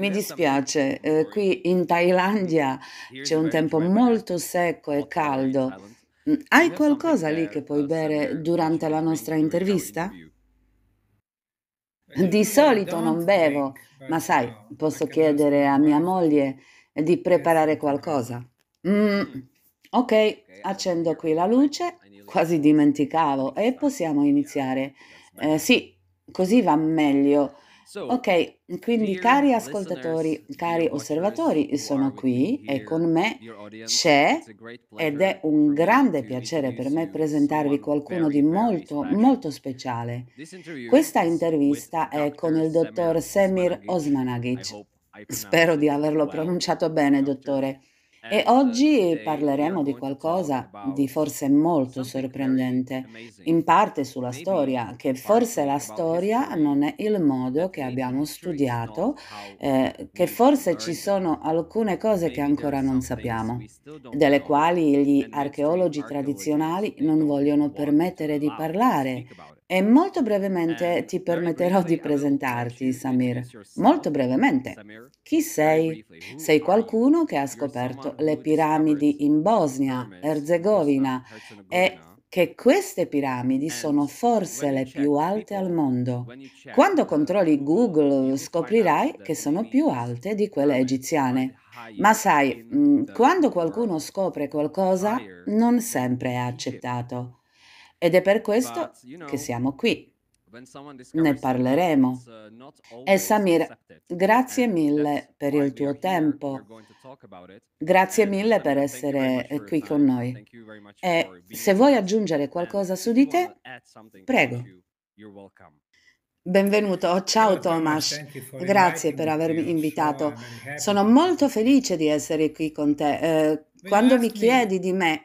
Mi dispiace, eh, qui in Thailandia c'è un tempo molto secco e caldo. Mm, hai qualcosa lì che puoi uh, bere durante la nostra intervista? Di solito non bevo, ma uh, sai, posso chiedere a mia moglie di preparare qualcosa. Mm, mm. ok, accendo qui la luce, quasi dimenticavo, e possiamo iniziare. Eh, sì, così va meglio. Ok, quindi cari ascoltatori, cari osservatori, sono qui e con me c'è ed è un grande piacere per me presentarvi qualcuno di molto, molto speciale. Questa intervista è con il dottor Semir Osmanagic. Spero di averlo pronunciato bene, dottore. E eh, oggi parleremo di qualcosa di forse molto sorprendente, in parte sulla storia, che forse la storia non è il modo che abbiamo studiato, eh, che forse ci sono alcune cose che ancora non sappiamo, delle quali gli archeologi tradizionali non vogliono permettere di parlare e molto brevemente ti permetterò di presentarti, Samir. Molto brevemente. Chi sei? Sei qualcuno che ha scoperto le piramidi in Bosnia, Erzegovina e che queste piramidi sono forse le più alte al mondo. Quando controlli Google scoprirai che sono più alte di quelle egiziane. Ma sai, mm, quando qualcuno scopre qualcosa, non sempre è accettato. Ed è per questo che siamo qui. Ne parleremo. Uh, e eh, Samir, grazie mille per il tuo tempo. Grazie mille per essere qui con noi. E eh, se vuoi aggiungere qualcosa su di te, prego. Benvenuto, oh, ciao Tomas, grazie per avermi invitato. Sono molto felice di essere qui con te. Eh, quando mi chiedi di me,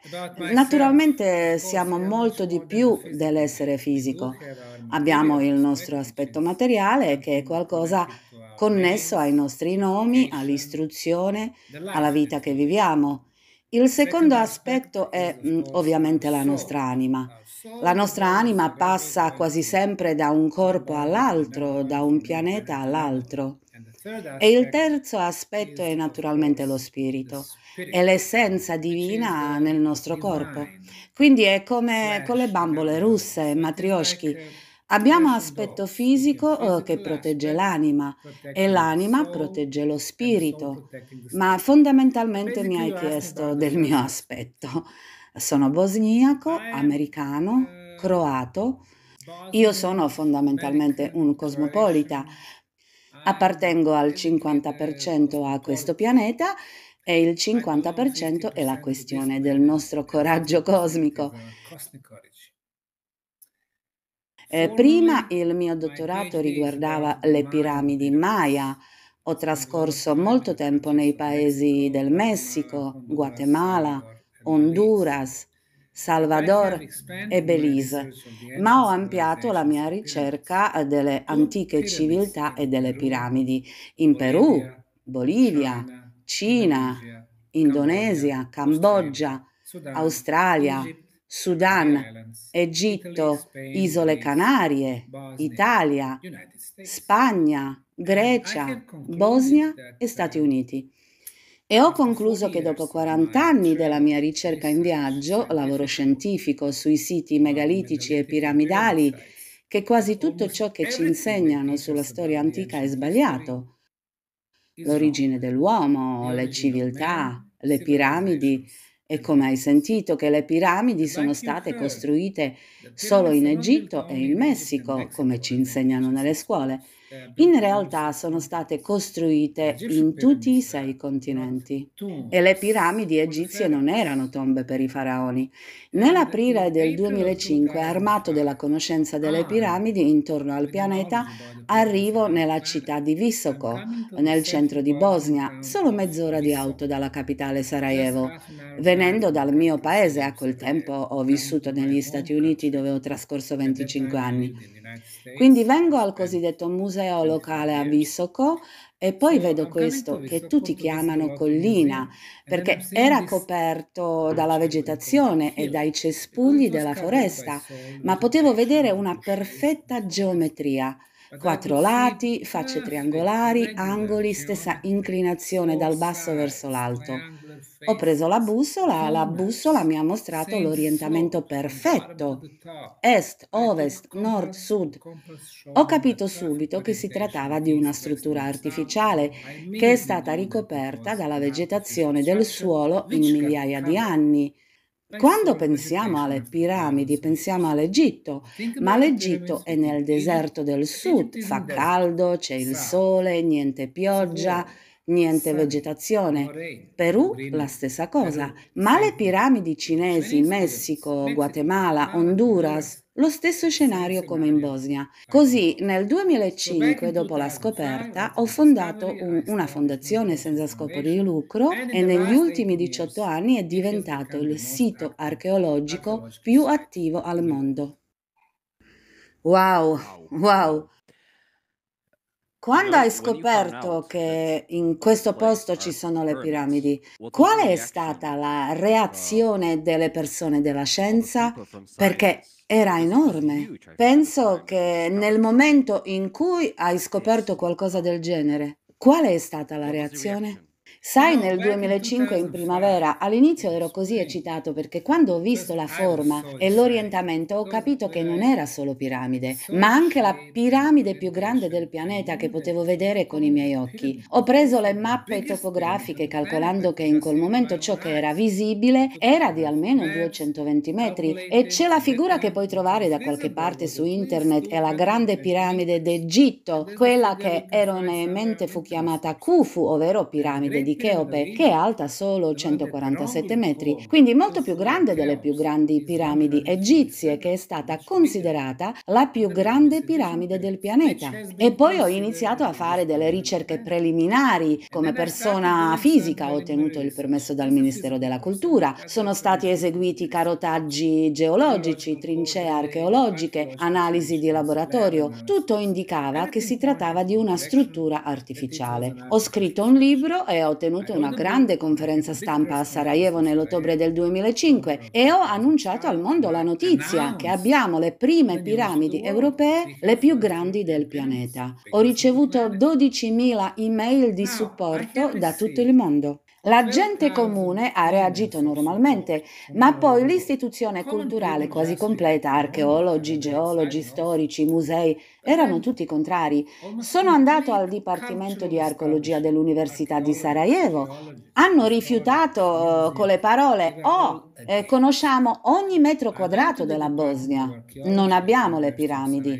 naturalmente siamo molto di più dell'essere fisico. Abbiamo il nostro aspetto materiale che è qualcosa connesso ai nostri nomi, all'istruzione, alla vita che viviamo. Il secondo aspetto è mm, ovviamente la nostra anima. La nostra anima passa quasi sempre da un corpo all'altro, da un pianeta all'altro. E il terzo aspetto è naturalmente lo spirito, è l'essenza divina nel nostro corpo. Quindi è come cioè, con le bambole eh, russe, matrioshki. Abbiamo boh, aspetto fisico oh, che protegge l'anima e l'anima protegge lo spirito, ma fondamentalmente mi hai chiesto del mio aspetto. Sono bosniaco, americano, eh, croato. Io sono fondamentalmente un cosmopolita, Appartengo al 50% a questo pianeta e il 50% è la questione del nostro coraggio cosmico. Eh, prima il mio dottorato riguardava le piramidi Maya. Ho trascorso molto tempo nei paesi del Messico, Guatemala, Honduras, Salvador e Belize, ma ho ampliato la mia ricerca delle antiche civiltà e delle piramidi in Perù, Bolivia, Cina, Indonesia, Cambogia, Australia, Sudan, Egitto, Isole Canarie, Italia, Spagna, Grecia, Bosnia e Stati Uniti. E ho concluso che dopo 40 anni della mia ricerca in viaggio, lavoro scientifico sui siti megalitici e piramidali, che quasi tutto ciò che ci insegnano sulla storia antica è sbagliato. L'origine dell'uomo, le civiltà, le piramidi, e come hai sentito che le piramidi sono state costruite solo in Egitto e in Messico, come ci insegnano nelle scuole. Eh, in realtà sono state costruite eh, in tutti i sei continenti e le piramidi egizie non erano tombe per i faraoni. Nell'aprile del 2005, armato della conoscenza delle ah, piramidi intorno al pianeta, arrivo nella città di Visoko, nel centro di Bosnia, eh, solo mezz'ora di auto dalla capitale Sarajevo. Venendo dal mio paese, a quel tempo ho vissuto negli Stati Uniti dove ho trascorso 25 anni. Quindi vengo al cosiddetto museo locale a eh, Visoko e poi vedo questo che tutti chiamano collina perché era coperto dalla vegetazione e dai cespugli della foresta, ma potevo vedere una perfetta geometria quattro lati, eh, facce triangolari, angoli, stessa inclinazione dal basso eh, verso l'alto. Ho preso la bussola, la bussola mi ha mostrato l'orientamento perfetto, est, ovest, nord, sud. Ho capito certo, subito che si trattava di una struttura artificiale che è stata ricoperta dalla vegetazione del certo suolo in migliaia di anni quando pensiamo alle piramidi, pensiamo all'Egitto, ma l'Egitto è nel deserto del sud, fa caldo, c'è il sole, niente pioggia, niente vegetazione. Perù la stessa cosa, ma le piramidi cinesi, Messico, Guatemala, Honduras, lo stesso scenario come in Bosnia. Così nel 2005, dopo la scoperta, ho fondato un, una fondazione senza scopo di lucro e negli ultimi 18 anni è diventato il sito archeologico più attivo al mondo. Wow, wow. Quando hai scoperto che in questo posto ci sono le piramidi, qual è stata la reazione delle persone della scienza? Perché era enorme. Penso che nel momento in cui hai scoperto qualcosa del genere, qual è stata la reazione? Sai, nel 2005 in primavera, all'inizio ero così eccitato perché quando ho visto la forma e l'orientamento ho capito che non era solo piramide, ma anche la piramide più grande del pianeta che potevo vedere con i miei occhi. Ho preso le mappe topografiche calcolando che in quel momento ciò che era visibile era di almeno 220 metri e c'è la figura che puoi trovare da qualche parte su internet, è la grande piramide d'Egitto, quella che erroneamente fu chiamata Khufu, ovvero piramide di di Cheope, che è alta solo 147 metri, quindi molto più grande delle più grandi piramidi egizie, che è stata considerata la più grande piramide del pianeta. E poi ho iniziato a fare delle ricerche preliminari, come persona fisica ho ottenuto il permesso dal Ministero della Cultura, sono stati eseguiti carotaggi geologici, trincee archeologiche, analisi di laboratorio, tutto indicava che si trattava di una struttura artificiale. Ho scritto un libro e ho ottenuto tenuto una grande conferenza stampa a Sarajevo nell'ottobre del 2005 e ho annunciato al mondo la notizia che abbiamo le prime piramidi europee, le più grandi del pianeta. Ho ricevuto 12.000 email di supporto da tutto il mondo. La gente comune ha reagito normalmente, ma poi l'istituzione culturale quasi completa, archeologi, geologi, storici, musei, erano tutti contrari. Sono andato al Dipartimento di Archeologia dell'Università di Sarajevo, hanno rifiutato eh, con le parole «Oh, eh, conosciamo ogni metro quadrato della Bosnia, non abbiamo le piramidi»,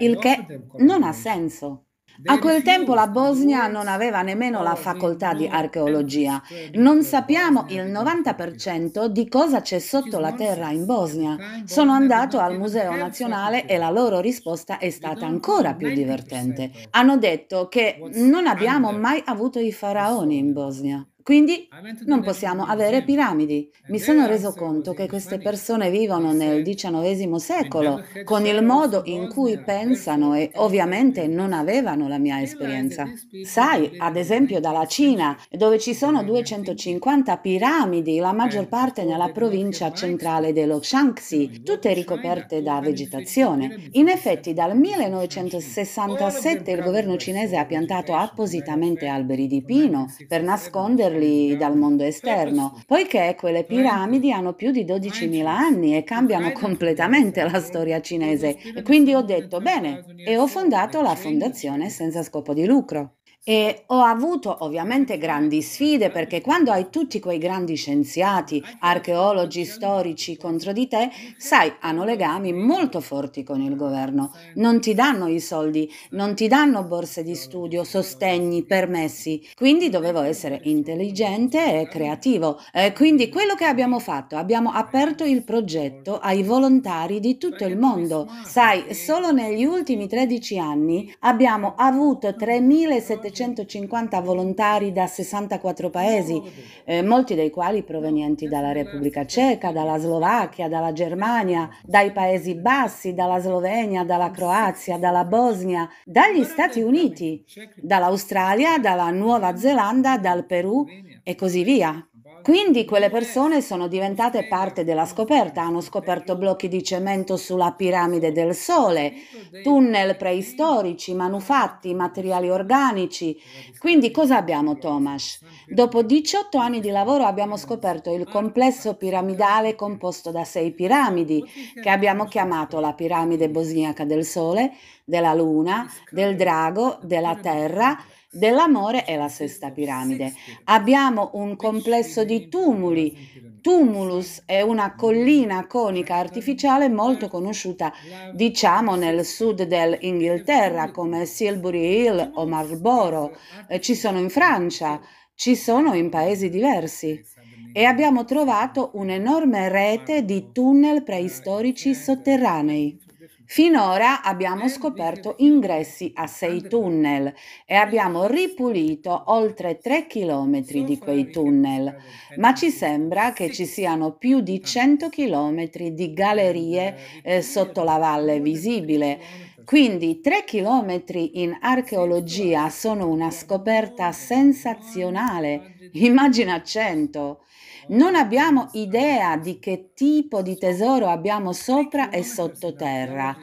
il che non ha senso. A quel tempo la Bosnia non aveva nemmeno la facoltà di archeologia. Non sappiamo il 90% di cosa c'è sotto la terra in Bosnia. Sono andato al Museo Nazionale e la loro risposta è stata ancora più divertente. Hanno detto che non abbiamo mai avuto i faraoni in Bosnia. Quindi non possiamo avere piramidi. Eh, Mi sono reso conto che queste persone vivono nel XIX secolo con il modo in cui pensano e ovviamente non avevano la mia esperienza. Sai, ad esempio dalla Cina, dove ci sono 250 piramidi, la eh, maggior parte nella provincia centrale dello Shaanxi, tutte ricoperte da vegetazione. In effetti dal 1967 il governo cinese ha piantato appositamente alberi di pino per nasconderli vederli dal mondo esterno, poiché quelle piramidi hanno più di 12.000 anni e cambiano completamente la storia cinese. Quindi ho detto bene e ho fondato la fondazione senza scopo di lucro. E ho avuto ovviamente grandi sfide perché quando hai tutti quei grandi scienziati, archeologi, storici contro di te, sai, hanno legami molto forti con il governo. Non ti danno i soldi, non ti danno borse di studio, sostegni, permessi. Quindi dovevo essere intelligente e creativo. E quindi quello che abbiamo fatto, abbiamo aperto il progetto ai volontari di tutto il mondo. Sai, solo negli ultimi 13 anni abbiamo avuto 3.700 750 volontari da 64 paesi, oh, eh, molti dei quali provenienti dalla Repubblica Ceca, dalla Slovacchia, dalla Germania, dai Paesi Bassi, dalla Slovenia, dalla Croazia, dalla Bosnia, dagli Stati Uniti, dall'Australia, dalla Nuova Zelanda, dal Perù e così via. Quindi quelle persone sono diventate parte della scoperta, hanno scoperto blocchi di cemento sulla piramide del Sole, tunnel preistorici, manufatti, materiali organici. Quindi cosa abbiamo Tomas? Dopo 18 anni di lavoro abbiamo scoperto il complesso piramidale composto da sei piramidi che abbiamo chiamato la piramide bosniaca del Sole, della Luna, del Drago, della Terra, dell'amore è la sesta piramide. Abbiamo un complesso di tumuli. Tumulus è una collina conica artificiale molto conosciuta, diciamo, nel sud dell'Inghilterra, come Silbury Hill o Marlborough. Eh, ci sono in Francia, ci sono in paesi diversi e abbiamo trovato un'enorme rete di tunnel eh, preistorici sotterranei. Finora abbiamo scoperto ingressi a sei tunnel e abbiamo ripulito oltre 3 km di quei tunnel, ma ci sembra che ci siano più di 100 ah. km di gallerie eh, sotto la valle visibile. Quindi 3 km in archeologia sono una scoperta sensazionale. Immagina 100. Non abbiamo idea di che tipo di tesoro abbiamo sopra e sottoterra.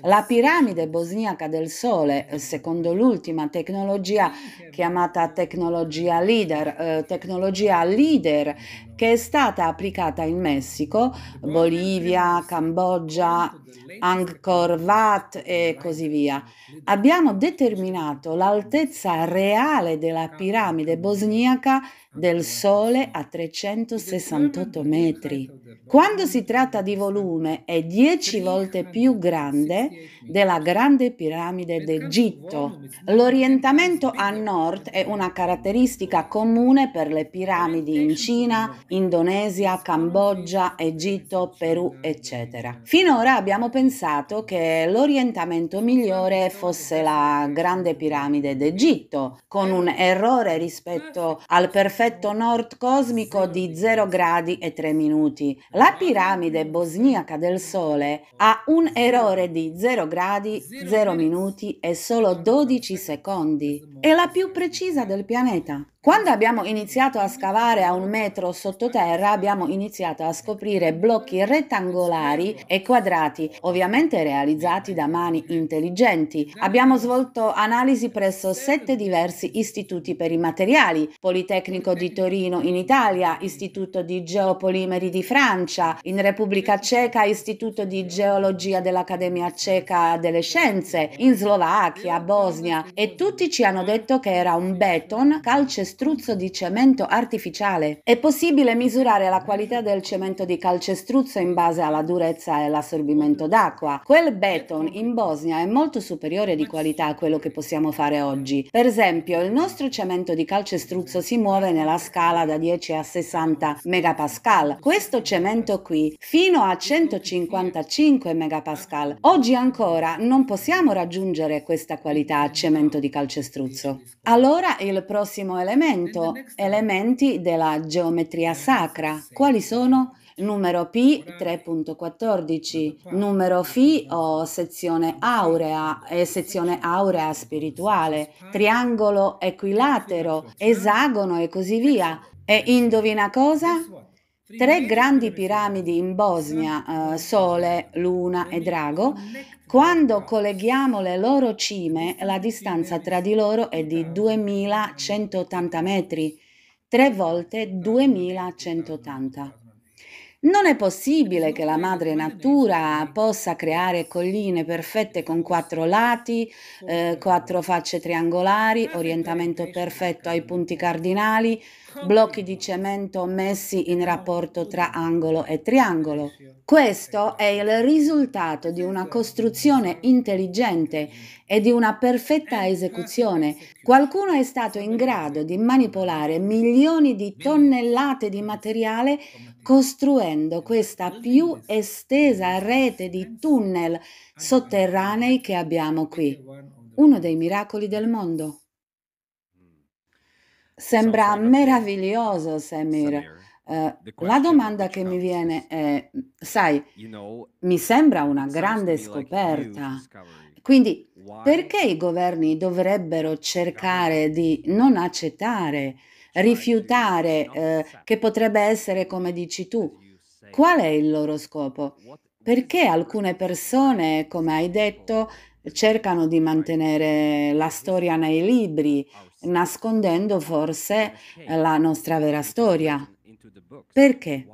La piramide bosniaca del Sole, eh, secondo l'ultima tecnologia chiamata tecnologia leader, eh, tecnologia leader che è stata applicata in Messico, Bolivia, Cambogia, Angkor Wat e così via. Abbiamo determinato l'altezza reale della piramide bosniaca del Sole a 368 metri. Quando si tratta di volume è 10 volte più grande della grande piramide d'Egitto. L'orientamento a nord è una caratteristica comune per le piramidi in Cina, Indonesia, Cambogia, Egitto, Perù, eccetera. Finora abbiamo pensato che l'orientamento migliore fosse la grande piramide d'Egitto, con un errore rispetto al perfetto nord cosmico di 0 gradi e 3 minuti. La piramide bosniaca del Sole ha un errore di 0 gradi, 0 minuti e solo 12 secondi. È la più precisa del pianeta. Quando abbiamo iniziato a scavare a un metro sottoterra abbiamo iniziato a scoprire blocchi rettangolari e quadrati, ovviamente realizzati da mani intelligenti. Abbiamo svolto analisi presso sette diversi istituti per i materiali, Politecnico di Torino in Italia, Istituto di Geopolimeri di Francia, in Repubblica Ceca Istituto di Geologia dell'Accademia Ceca delle Scienze, in Slovacchia, Bosnia e tutti ci hanno detto che era un beton calcestruzzo calcestruzzo di cemento artificiale. È possibile misurare la qualità del cemento di calcestruzzo in base alla durezza e l'assorbimento d'acqua. Quel beton in Bosnia è molto superiore di qualità a quello che possiamo fare oggi. Per esempio, il nostro cemento di calcestruzzo si muove nella scala da 10 a 60 megapascal. Questo cemento qui fino a 155 megapascal. Oggi ancora non possiamo raggiungere questa qualità a cemento di calcestruzzo. Allora il prossimo elemento argomento, elementi della geometria sacra. Quali sono? Numero P 3.14, numero Φ o sezione aurea e sezione aurea spirituale, triangolo equilatero, esagono e così via. E indovina cosa? Tre grandi piramidi in Bosnia, eh, Sole, Luna e Drago, quando colleghiamo le loro cime, la distanza tra di loro è di 2180 certo. metri, tre volte 2180. Certo, certo, non è possibile che la madre natura possa creare colline perfette con quattro lati, eh, quattro facce triangolari, orientamento perfetto ai punti cardinali, blocchi di cemento messi in rapporto tra angolo e triangolo. Questo è il risultato di una costruzione intelligente e di una perfetta eh, esecuzione. Eh, Qualcuno è stato in grado di manipolare milioni di tonnellate di materiale costruendo questa più estesa rete di tunnel sotterranei che abbiamo qui. Uno dei miracoli del mondo. Mm. Sembra meraviglioso, Samir. Uh, la domanda che mi viene è, sai, mi sembra una grande scoperta. Quindi perché i governi dovrebbero cercare di non accettare, rifiutare, eh, che potrebbe essere come dici tu? Qual è il loro scopo? Perché alcune persone, come hai detto, cercano di mantenere la storia nei libri, nascondendo forse la nostra vera storia? Perché?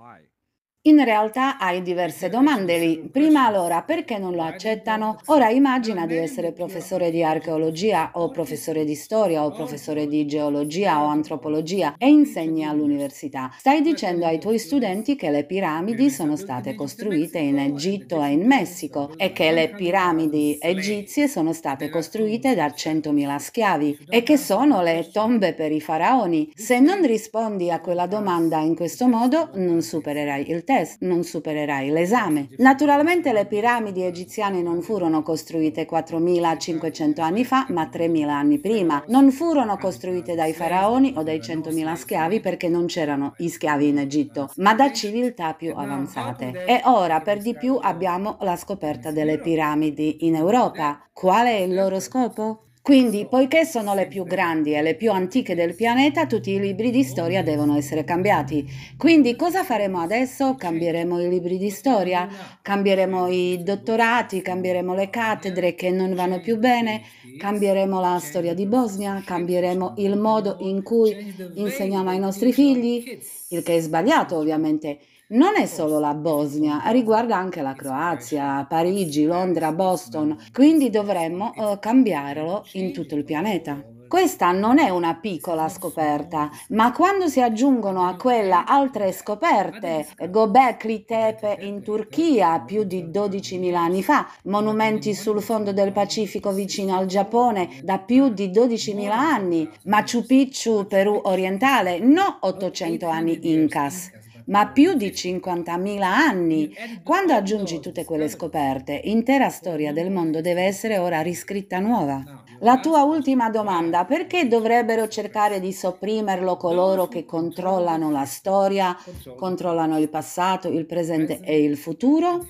In realtà hai diverse domande lì. Prima allora, perché non lo accettano? Ora immagina di essere professore di archeologia o professore di storia o professore di geologia o antropologia e insegni all'università. Stai dicendo ai tuoi studenti che le piramidi sono state costruite in Egitto e in Messico e che le piramidi egizie sono state costruite da 100.000 schiavi e che sono le tombe per i faraoni. Se non rispondi a quella domanda in questo modo, non supererai il tempo test, non supererai l'esame. Naturalmente le piramidi egiziane non furono costruite 4.500 anni fa, ma 3.000 anni prima. Non furono costruite dai faraoni o dai 100.000 schiavi perché non c'erano i schiavi in Egitto, ma da civiltà più avanzate. E ora per di più abbiamo la scoperta delle piramidi in Europa. Qual è il loro scopo? Quindi, poiché sono le più grandi e le più antiche del pianeta, tutti i libri di storia devono essere cambiati. Quindi, cosa faremo adesso? Cambieremo i libri di storia, cambieremo i dottorati, cambieremo le cattedre che non vanno più bene, cambieremo la storia di Bosnia, cambieremo il modo in cui insegniamo ai nostri figli, il che è sbagliato ovviamente. Non è solo la Bosnia, riguarda anche la esatto, Croazia, esatto. Parigi, Londra, Boston, quindi dovremmo eh, cambiarlo in tutto il pianeta. Questa non è una piccola scoperta, ma quando si aggiungono a quella altre scoperte, Gobekli Tepe in eh, Turchia più di 12.000 anni fa, monumenti sul fondo del Pacifico vicino al Giappone da più di 12.000 anni, Machu Picchu, Perù orientale, no 800 anni Incas ma più di 50.000 anni. Quando aggiungi tutte quelle scoperte, intera storia del mondo deve essere ora riscritta nuova. La tua ultima domanda, perché dovrebbero cercare di sopprimerlo coloro che controllano la storia, controllano il passato, il presente e il futuro?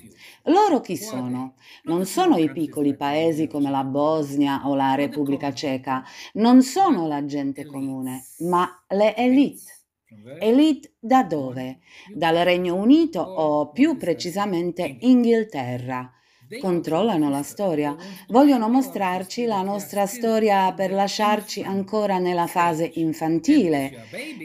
Loro chi sono? Non sono i piccoli paesi come la Bosnia o la Repubblica Ceca, non sono la gente comune, ma le elite. Elite da dove? Dal Regno Unito o più precisamente Inghilterra. Controllano la storia, vogliono mostrarci la nostra storia per lasciarci ancora nella cioè, fase infantile.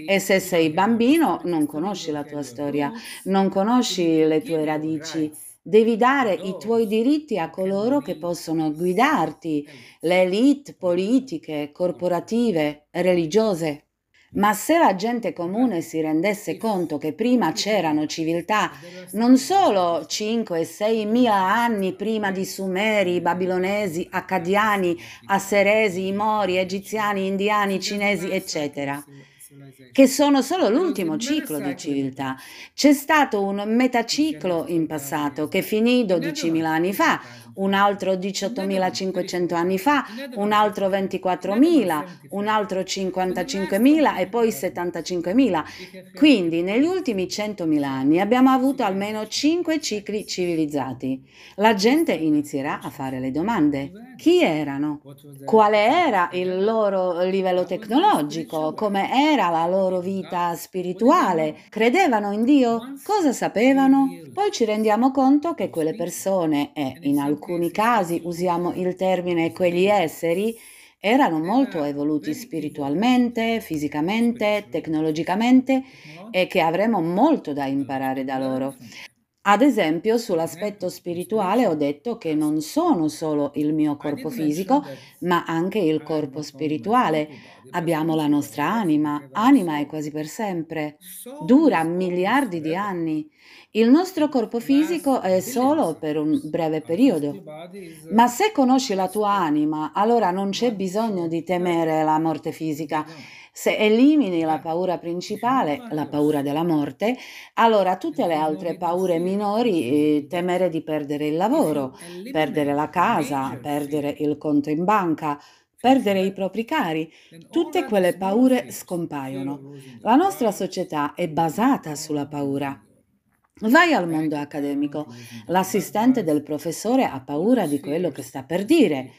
Ah, e se sei bambino non conosci la tua storia, non conosci le tue radici. Devi dare i tuoi diritti a coloro che possono guidarti, le elite politiche, corporative, religiose, ma se la gente comune si rendesse conto che prima c'erano civiltà non solo 5 6 mila anni prima di Sumeri, Babilonesi, Accadiani, Asseresi, Mori, Egiziani, Indiani, Cinesi, eccetera, che sono solo l'ultimo ciclo di civiltà. C'è stato un metaciclo in passato che finì 12 mila anni fa, un altro 18.500 anni fa, un altro 24.000, un altro 55.000 e poi 75.000. Quindi negli ultimi 100.000 anni abbiamo avuto almeno 5 cicli civilizzati. La gente inizierà a fare le domande. Chi erano? Qual era il loro livello tecnologico? Come era la loro vita spirituale? Credevano in Dio? Cosa sapevano? Poi ci rendiamo conto che quelle persone e eh, in alcuni alcuni casi usiamo il termine quegli esseri, erano molto ah, evoluti spiritualmente, fisicamente, tecnologicamente uh-huh. e che avremo molto da imparare da loro. Ad esempio, sull'aspetto eh, spirituale ho detto che non sono solo il mio corpo fisico, ma anche il corpo spirituale. Abbiamo la nostra anima, anima è quasi per sempre, dura miliardi di anni. Il nostro corpo fisico è solo per un breve periodo. Ma se conosci la tua anima, allora non c'è bisogno di temere la morte fisica. Se elimini la eh. paura principale, la paura della morte, allora tutte le altre paure minori, eh, temere di perdere il lavoro, perdere la casa, perdere il conto in banca, perdere i propri cari, tutte quelle paure scompaiono. La nostra società è basata eh, sulla eh, paura. Eh. Vai al mondo accademico, l'assistente del professore ha paura di quello che sta per dire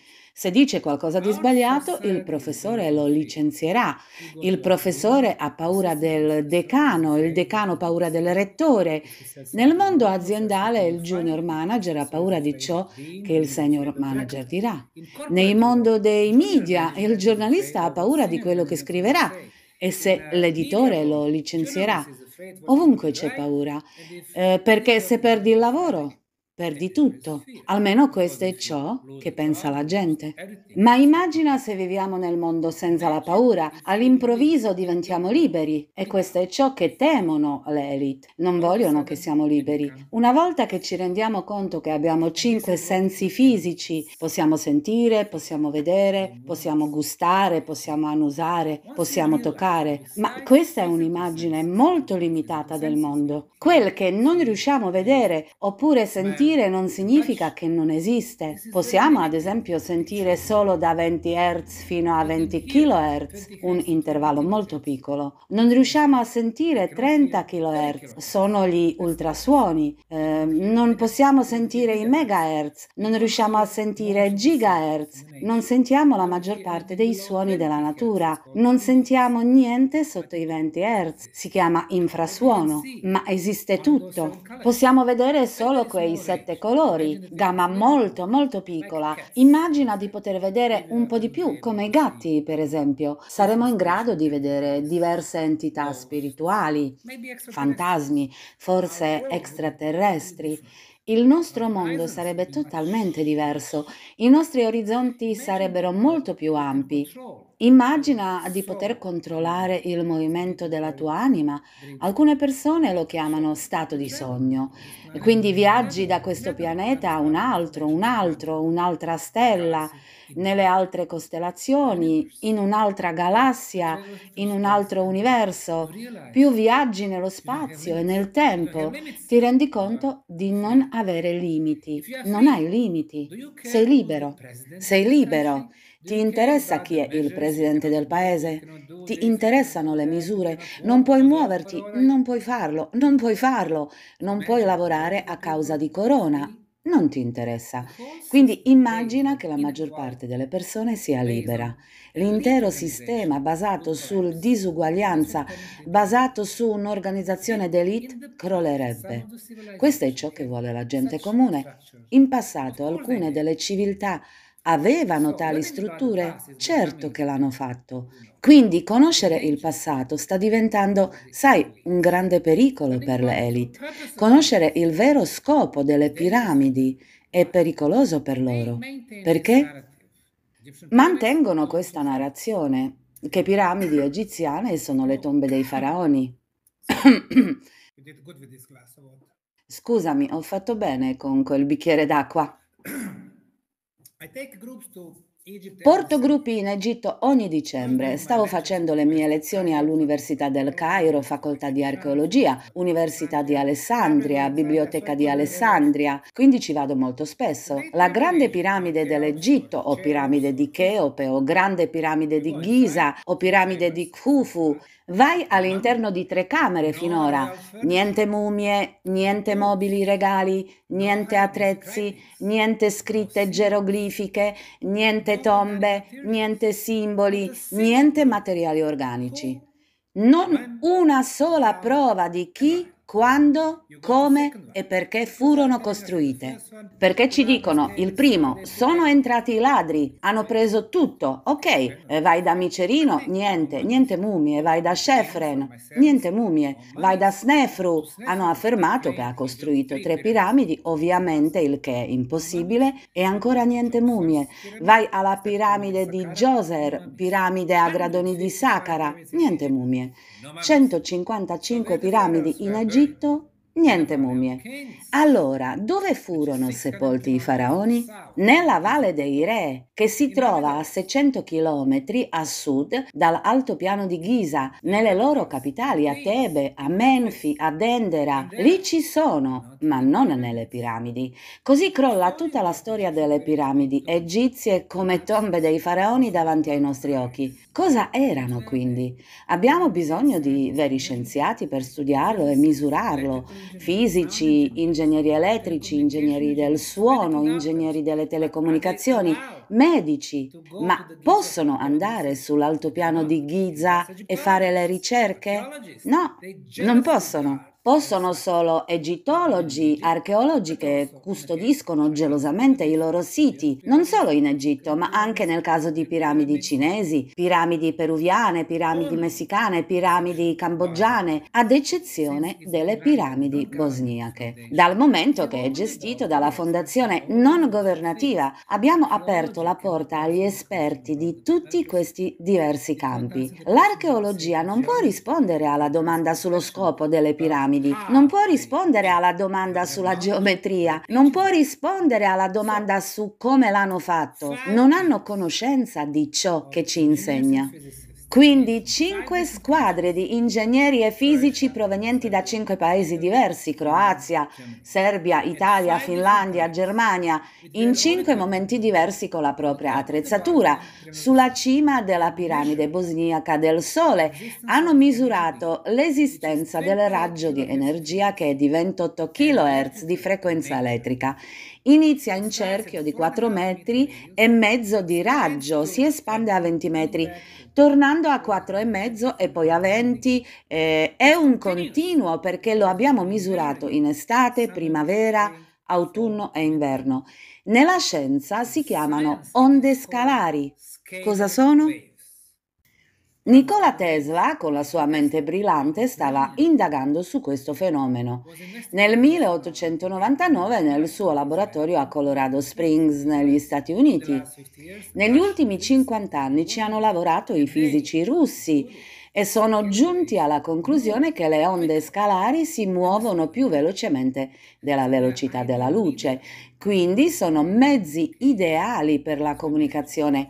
se dice qualcosa di sbagliato, il professore lo licenzierà. Il professore ha paura del decano, il decano ha paura del rettore. Nel mondo aziendale il junior manager ha paura di ciò che il senior manager dirà. Nel mondo dei media il giornalista ha paura di quello che scriverà e se l'editore lo licenzierà. Ovunque c'è paura, eh, perché se perdi il lavoro perdi tutto. Almeno questo è ciò che pensa la gente. Ma immagina se viviamo nel mondo senza eh, la certo, paura, all'improvviso diventiamo liberi e questo è ciò che temono le elite. Non vogliono che siamo liberi. Una volta che ci rendiamo conto che abbiamo cinque sensi fisici, possiamo sentire, possiamo vedere, mm. possiamo gustare, possiamo annusare, possiamo toccare, ma questa è un'immagine molto limitata del mondo. Quel che non riusciamo a vedere oppure sentire sentire non significa che non esiste. Possiamo ad esempio sentire solo da 20 Hz fino a 20 kHz, un intervallo molto piccolo. Non riusciamo a sentire 30 kHz, sono gli esatto. ultrasuoni. Eh, non possiamo sentire i megahertz, non riusciamo a sentire gigahertz, non sentiamo la maggior parte dei suoni della natura, ecco. non sentiamo niente sotto i 20 Hz, si chiama infrasuono, ma esiste tutto. Possiamo vedere solo quei 7 sette colori, gamma molto molto piccola. Immagina di poter vedere un po' di più, come i gatti per esempio. Saremo in grado di vedere diverse entità spirituali, fantasmi, forse extraterrestri il nostro mondo sarebbe totalmente diverso, i nostri orizzonti sarebbero molto più ampi. Immagina di poter controllare il movimento della tua anima. Alcune persone lo chiamano stato di sogno. Quindi viaggi da questo pianeta a un altro, un altro, un'altra stella nelle altre costellazioni, in un'altra galassia, in un altro universo. Più viaggi nello spazio e nel tempo, ti rendi conto di non avere limiti. Non hai limiti. Sei libero. Sei eh, libero. Ti interessa chi è il presidente del paese? Ti interessano le eh, misure? Non puoi cioè, muoverti, non puoi farlo, non puoi farlo, non puoi cioè, lavorare a causa di corona non ti interessa. Quindi immagina che la maggior parte delle persone sia libera. L'intero sistema basato sul disuguaglianza, basato su un'organizzazione d'élite, crollerebbe. Questo è ciò che vuole la gente comune. In passato alcune delle civiltà Avevano tali strutture? Certo che l'hanno fatto. Quindi conoscere il passato sta diventando, sai, un grande pericolo per le elite. Conoscere il vero scopo delle piramidi è pericoloso per loro. Perché? Mantengono questa narrazione che piramidi egiziane sono le tombe dei faraoni. Scusami, ho fatto bene con quel bicchiere d'acqua. I take groups to Porto gruppi in Egitto ogni dicembre. Stavo facendo le mie lezioni all'Università del Cairo, Facoltà di Archeologia, Università di Alessandria, Biblioteca di Alessandria, quindi ci vado molto spesso. La grande piramide dell'Egitto, o piramide di Cheope, o grande piramide di Giza, o piramide di Khufu, vai all'interno di tre camere finora. Niente mumie, niente mobili regali, niente attrezzi, niente scritte geroglifiche, niente tombe, niente simboli, niente materiali organici. Non una sola prova di chi quando, come e perché furono costruite. Perché ci dicono, il primo, sono entrati i ladri, hanno preso tutto, ok, eh, vai da Micerino, niente, niente mumie, vai da Shefren, niente mumie, oh, vai da Snefru, hanno affermato che ha costruito tre piramidi, ovviamente il che è impossibile, e ancora niente mumie, vai alla piramide di Djoser, piramide a gradoni di Saqqara, niente mumie, 155 piramidi in Egitto, Egitto? Niente mummie. Allora, dove furono sepolti i faraoni? Nella Valle dei Re, che si trova a 600 km a sud dall'altopiano di Giza, nelle loro capitali a Tebe, a Menfi, a Dendera. Lì ci sono, ma non nelle piramidi. Così crolla tutta la storia delle piramidi egizie come tombe dei faraoni davanti ai nostri occhi. Cosa erano quindi? Abbiamo bisogno di veri scienziati per studiarlo e misurarlo, fisici, ingegneri elettrici, ingegneri del suono, ingegneri delle telecomunicazioni, medici, ma possono andare sull'altopiano di Giza e fare le ricerche? No, non possono o sono solo egittologi, archeologi che custodiscono gelosamente i loro siti, non solo in Egitto, ma anche nel caso di piramidi cinesi, piramidi peruviane, piramidi ehm. messicane, piramidi cambogiane, ad eccezione delle piramidi bosniache. Dal momento che è gestito dalla fondazione non governativa, abbiamo aperto la porta agli esperti di tutti questi diversi campi. L'archeologia non può rispondere alla domanda sullo scopo delle piramidi umidi. Ah. Non può rispondere alla domanda sulla geometria, non può rispondere alla domanda su come l'hanno fatto. Non hanno conoscenza di ciò che ci insegna. Quindi cinque squadre di ingegneri e fisici provenienti da cinque paesi diversi, Croazia, Serbia, Italia, Finlandia, Germania, in cinque momenti diversi con la propria attrezzatura, sulla cima della piramide bosniaca del Sole, hanno misurato l'esistenza del raggio di energia che è di 28 kHz di frequenza elettrica. Inizia in cerchio di 4 metri e mezzo di raggio, si espande a 20 metri, tornando a 4 e mezzo e poi a 20. Eh, è un continuo perché lo abbiamo misurato in estate, primavera, autunno e inverno. Nella scienza si chiamano onde scalari. Cosa sono? Nikola Tesla, con la sua mente brillante, stava mm. indagando su questo fenomeno. Nel 1899 nel suo laboratorio a Colorado Springs, negli Stati Uniti. Negli ultimi 50 anni ci hanno lavorato i fisici russi e sono giunti alla conclusione che le onde scalari si muovono più velocemente della velocità della luce, quindi sono mezzi ideali per la comunicazione.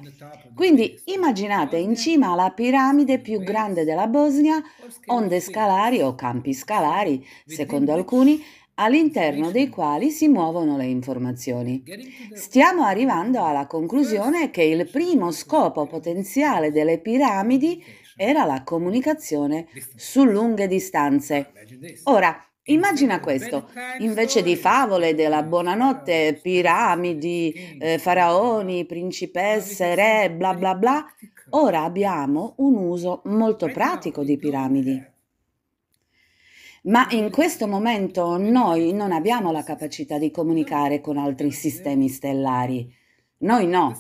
Quindi immaginate in cima alla piramide più grande della Bosnia onde scalari o campi scalari, secondo alcuni, all'interno dei quali si muovono le informazioni. Stiamo arrivando alla conclusione che il primo scopo potenziale delle piramidi è era la comunicazione su lunghe distanze. Ah, ora, Immagina questo, invece di favole della buonanotte, piramidi, eh, faraoni, principesse, re, bla bla bla, ora abbiamo un uso molto pratico di piramidi. Eh. Ma in questo momento noi non abbiamo la capacità di comunicare con altri sistemi stellari. Noi no,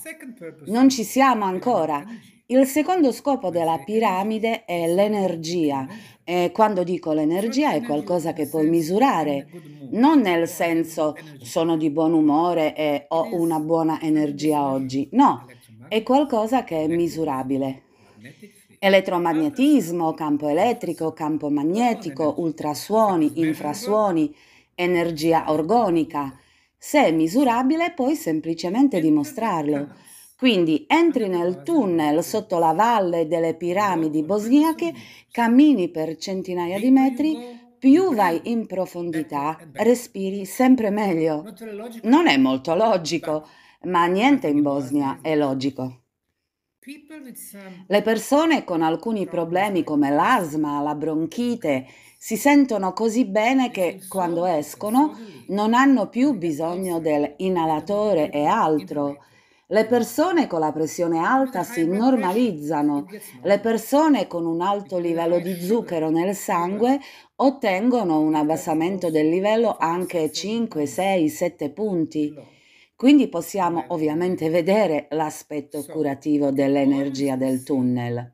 non ci siamo ancora il secondo scopo della piramide è l'energia. E quando dico l'energia è qualcosa che puoi misurare, non nel senso sono di buon umore e ho una buona energia oggi, no, è qualcosa che è misurabile. Elettromagnetismo, campo elettrico, campo magnetico, ultrasuoni, infrasuoni, energia organica. Se è misurabile puoi semplicemente dimostrarlo. Quindi entri nel tunnel sotto la valle delle piramidi bosniache, cammini per centinaia di metri, più vai in profondità, ecco, respiri sempre meglio. Non è molto logico, ma niente in Bosnia è logico. Le persone con alcuni problemi come l'asma, la bronchite, si sentono così bene che quando escono non hanno più bisogno dell'inalatore e altro. Le persone con la pressione alta si normalizzano, le persone con un alto livello di zucchero nel sangue ottengono un abbassamento del livello anche 5, 6, 7 punti. Quindi possiamo ovviamente vedere l'aspetto curativo dell'energia del tunnel.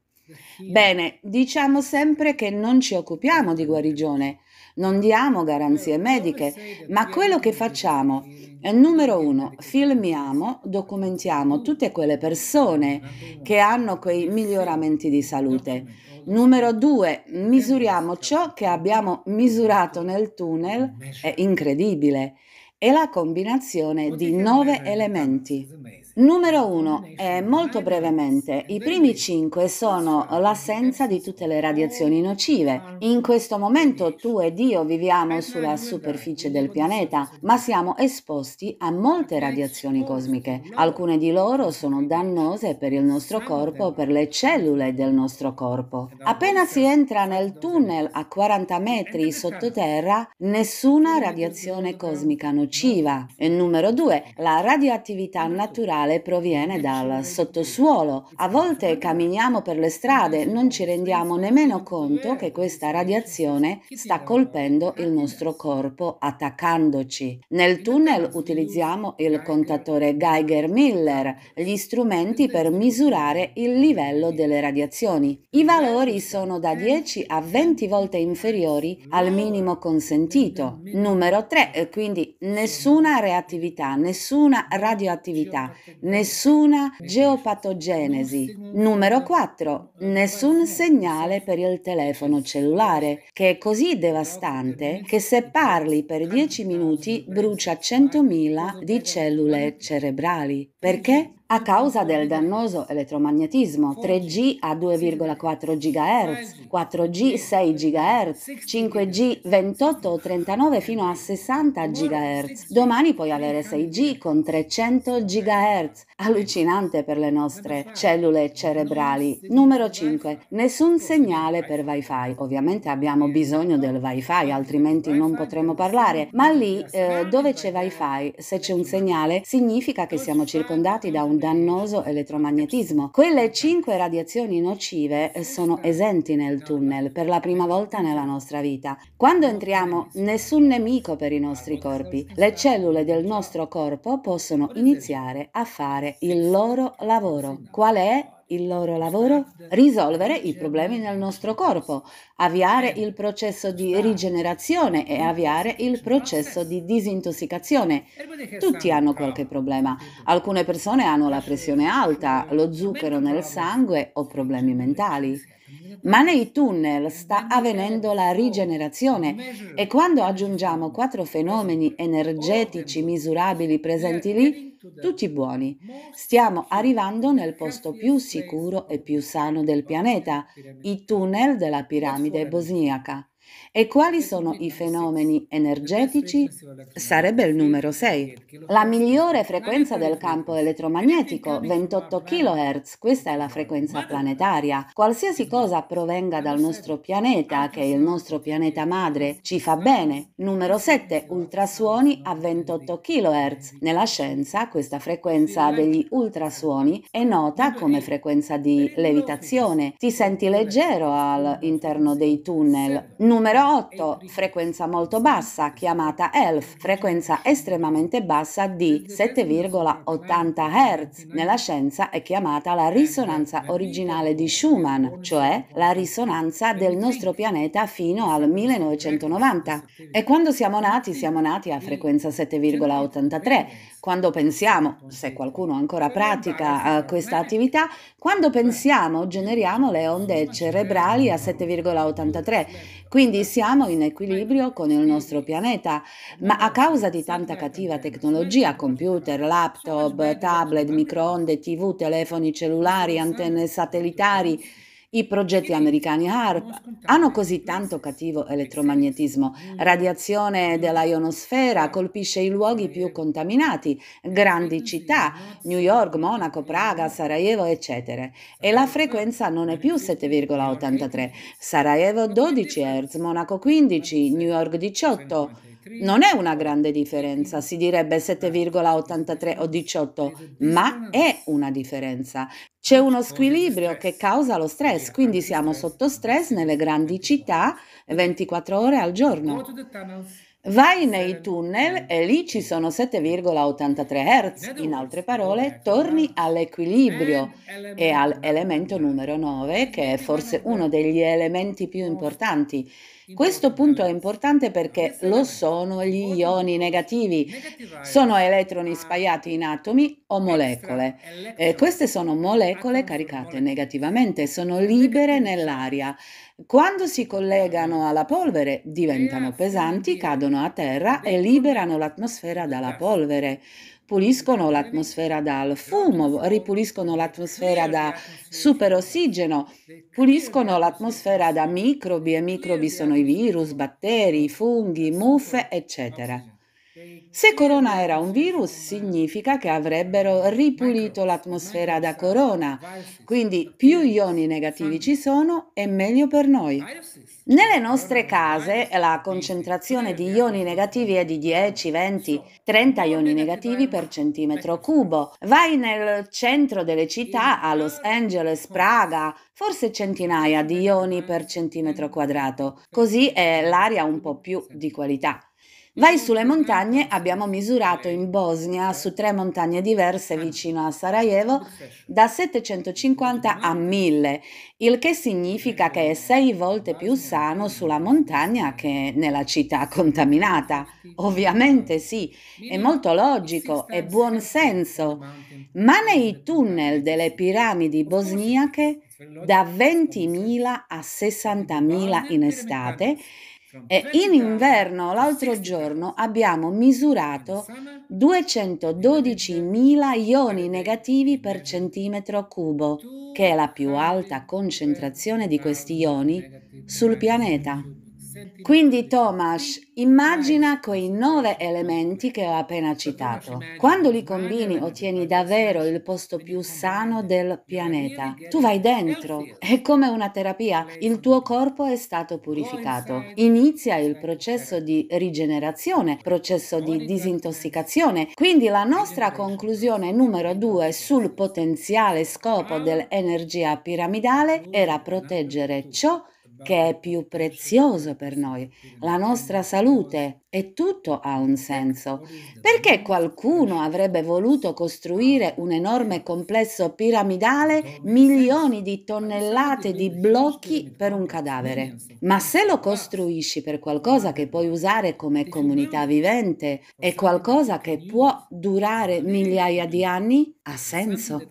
Bene, diciamo sempre che non ci occupiamo di guarigione, non diamo garanzie mediche, ma quello che facciamo Numero uno, filmiamo, documentiamo tutte quelle persone che hanno quei miglioramenti di salute. Numero due, misuriamo ciò che abbiamo misurato nel tunnel, è incredibile, è la combinazione di nove elementi. Numero 1. e eh, molto eh, brevemente, i primi 5 sono l'assenza di tutte le radiazioni nocive. In questo momento tu ed io viviamo eh, sulla superficie del pianeta, ma siamo esposti a molte radiazioni cosmiche. Alcune di loro sono dannose per il nostro esatto. corpo, per le cellule del nostro corpo. Esatto, Appena si esatto, entra nel tunnel a 40 metri sottoterra, nessuna radiazione cosmica nociva. E numero 2. La radioattività naturale naturale proviene dal sottosuolo. A volte camminiamo per le strade, non ci rendiamo nemmeno conto che questa radiazione sta colpendo il nostro corpo, attaccandoci. Nel tunnel utilizziamo il contatore Geiger-Miller, gli strumenti per misurare il livello delle radiazioni. I valori sono da 10 a 20 volte inferiori al minimo consentito. Numero 3, eh, quindi nessuna reattività, nessuna radioattività, nessuna geopatogenesi. Numero 4, nessun segnale per il telefono cellulare, che è così devastante che se parli per 10 minuti brucia 100.000 di cellule cerebrali. Perché? a causa del dannoso elettromagnetismo 3G a 2,4 GHz, 4G 6 GHz, 5G 28 o 39 fino a 60 GHz. Domani puoi avere 6G con 300 GHz, allucinante per le nostre cellule cerebrali. Numero 5. Eh, nessun segnale per wifi. Ovviamente abbiamo bisogno del wifi, altrimenti non potremo parlare, ma lì eh, dove c'è wifi, se c'è un segnale, significa che siamo circondati da un un dannoso elettromagnetismo. Quelle cinque radiazioni nocive eh, sono esenti nel tunnel per la prima volta nella nostra vita. Quando entriamo, nessun nemico per i nostri corpi. Le cellule del nostro corpo possono iniziare a fare il loro lavoro. Qual è il loro lavoro? Risolvere i problemi nel nostro corpo, avviare il processo di rigenerazione e avviare il processo di disintossicazione. Tutti hanno qualche problema. Alcune persone hanno la pressione alta, lo zucchero nel sangue o problemi mentali. Ma nei tunnel sta avvenendo la rigenerazione e quando aggiungiamo quattro fenomeni energetici misurabili presenti lì, tutti buoni, stiamo arrivando nel posto più sicuro e più sano del pianeta, i tunnel della piramide bosniaca. E quali sono i fenomeni energetici? Sarebbe il numero 6. La migliore frequenza del campo elettromagnetico, 28 kHz, questa è la frequenza planetaria. Qualsiasi cosa provenga dal nostro pianeta, che è il nostro pianeta madre, ci fa bene. Numero 7, ultrasuoni a 28 kHz. Nella scienza questa frequenza degli ultrasuoni è nota come frequenza di levitazione. Ti senti leggero all'interno dei tunnel. Numero 8, frequenza molto bassa, chiamata ELF, frequenza estremamente bassa di 7,80 Hz. Nella scienza è chiamata la risonanza originale di Schumann, cioè la risonanza del nostro pianeta fino al 1990. E quando siamo nati, siamo nati a frequenza 7,83 quando pensiamo, certo, se qualcuno ancora pratica uh, questa attività, quando pensiamo generiamo le onde cerebrali a 7,83, quindi siamo in equilibrio con il nostro pianeta, ma a causa di tanta cattiva tecnologia, computer, laptop, tablet, microonde, tv, telefoni cellulari, antenne satellitari, i progetti americani HARP hanno così tanto cattivo elettromagnetismo. Mm. Radiazione della ionosfera colpisce i luoghi più contaminati, grandi città, New York, Monaco, Praga, Sarajevo, eccetera. E la frequenza non è più 7,83. Sarajevo 12 Hz, Monaco 15, New York 18. Non è una grande differenza, si direbbe 7,83 o 18, ma è una differenza. C'è uno squilibrio che causa lo stress, quindi siamo sotto stress nelle grandi città 24 ore al giorno. Vai nei tunnel e lì ci sono 7,83 Hz, in altre parole ecco, torni all'equilibrio eh, e all'elemento eh. numero 9 che è forse uno degli elementi più importanti questo punto è importante perché lo sono gli ioni negativi, sono elettroni spaiati in atomi o molecole. Eh, queste sono molecole caricate negativamente, sono libere nell'aria. Quando si collegano alla polvere diventano pesanti, cadono a terra e liberano l'atmosfera dalla polvere puliscono l'atmosfera dal fumo, ripuliscono l'atmosfera da superossigeno, puliscono l'atmosfera da microbi e microbi sono i virus, batteri, funghi, muffe, eccetera. Se corona era un virus significa che avrebbero ripulito l'atmosfera da corona, quindi più ioni negativi ci sono e meglio per noi. Nelle nostre case la concentrazione di ioni negativi è di 10, 20, 30 ioni negativi per centimetro cubo. Vai nel centro delle città, a Los Angeles, Praga, forse centinaia di ioni per centimetro quadrato. Così è l'aria un po' più di qualità. Vai sulle montagne abbiamo misurato in Bosnia, su tre montagne diverse vicino a Sarajevo, da 750 a 1000, il che significa che è sei volte più sano sulla montagna che nella città contaminata. Ovviamente sì, è molto logico, è buon senso. Ma nei tunnel delle piramidi bosniache, da 20.000 a 60.000 in estate, e in inverno l'altro giorno abbiamo misurato 212.000 ioni negativi per centimetro cubo, che è la più alta concentrazione di questi ioni sul pianeta. Quindi Tomas, immagina quei nove elementi che ho appena citato. Quando li combini ottieni davvero il posto più sano del pianeta. Tu vai dentro, è come una terapia, il tuo corpo è stato purificato. Inizia il processo di rigenerazione, processo di disintossicazione. Quindi la nostra conclusione numero due sul potenziale scopo dell'energia piramidale era proteggere ciò che è più prezioso per noi, la nostra salute e tutto ha un senso. Perché qualcuno avrebbe voluto costruire un enorme complesso piramidale, milioni di tonnellate di blocchi per un cadavere? Ma se lo costruisci per qualcosa che puoi usare come comunità vivente e qualcosa che può durare migliaia di anni, ha senso.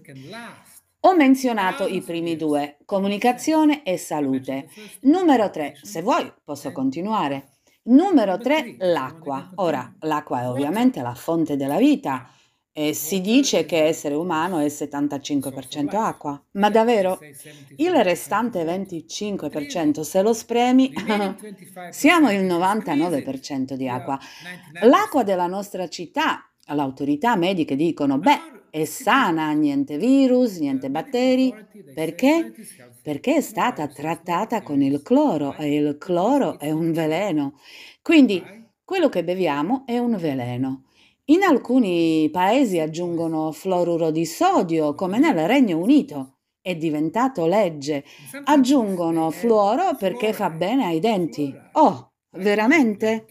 Ho menzionato i primi due, comunicazione e salute. Numero tre, se vuoi posso continuare. Numero tre, l'acqua. Ora, l'acqua è ovviamente la fonte della vita e si dice che essere umano è 75% acqua, ma davvero il restante 25% se lo spremi siamo il 99% di acqua. L'acqua della nostra città, le autorità mediche dicono, beh, è sana, niente virus, niente batteri. Perché? Perché è stata trattata con il cloro e il cloro è un veleno. Quindi quello che beviamo è un veleno. In alcuni paesi aggiungono fluoruro di sodio, come nel Regno Unito. È diventato legge. Aggiungono fluoro perché fa bene ai denti. Oh, veramente?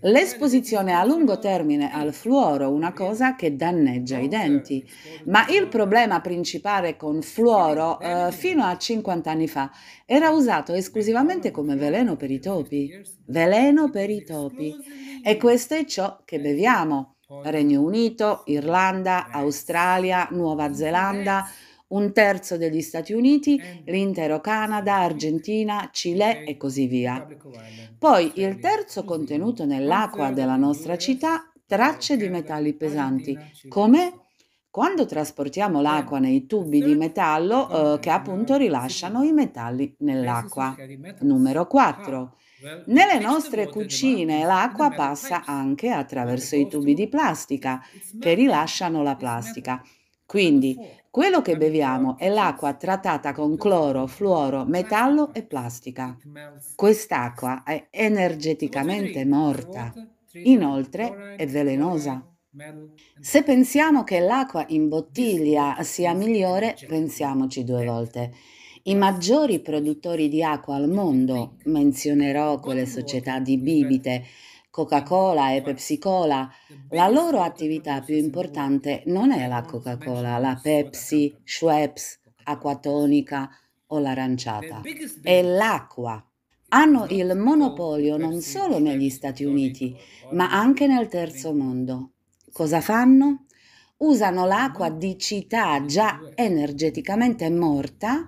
L'esposizione a lungo termine al fluoro è una cosa che danneggia i denti, ma il problema principale con fluoro eh, fino a 50 anni fa era usato esclusivamente come veleno per i topi. Veleno per i topi. E questo è ciò che beviamo. Regno Unito, Irlanda, Australia, Nuova Zelanda, un terzo degli Stati Uniti, eh, l'intero Canada, Argentina, Cile e così via. Poi il terzo contenuto nell'acqua della nostra città, tracce di metalli pesanti, come quando trasportiamo eh. l'acqua nei tubi di metallo eh, che eh, appunto rilasciano i metalli nell'acqua. Numero 4. Ah, Nelle nostre cucine l'acqua passa anche attraverso i tubi di plastica che rilasciano la plastica. Quindi quello che beviamo è l'acqua trattata con cloro, fluoro, metallo e plastica. Quest'acqua è energeticamente morta. Inoltre è velenosa. Se pensiamo che l'acqua in bottiglia sia migliore, pensiamoci due ecco, volte. I ecco. maggiori produttori di acqua al mondo, menzionerò quelle società di bibite, Coca-Cola e Pepsi-Cola, la loro attività più importante non è la Coca-Cola, la Pepsi, Schweppes, Acquatonica o l'aranciata, è l'acqua. Hanno esatto, il monopolio non solo negli Stati Uniti, ma anche nel terzo mondo. Cosa fanno? Usano l'acqua di città già energeticamente morta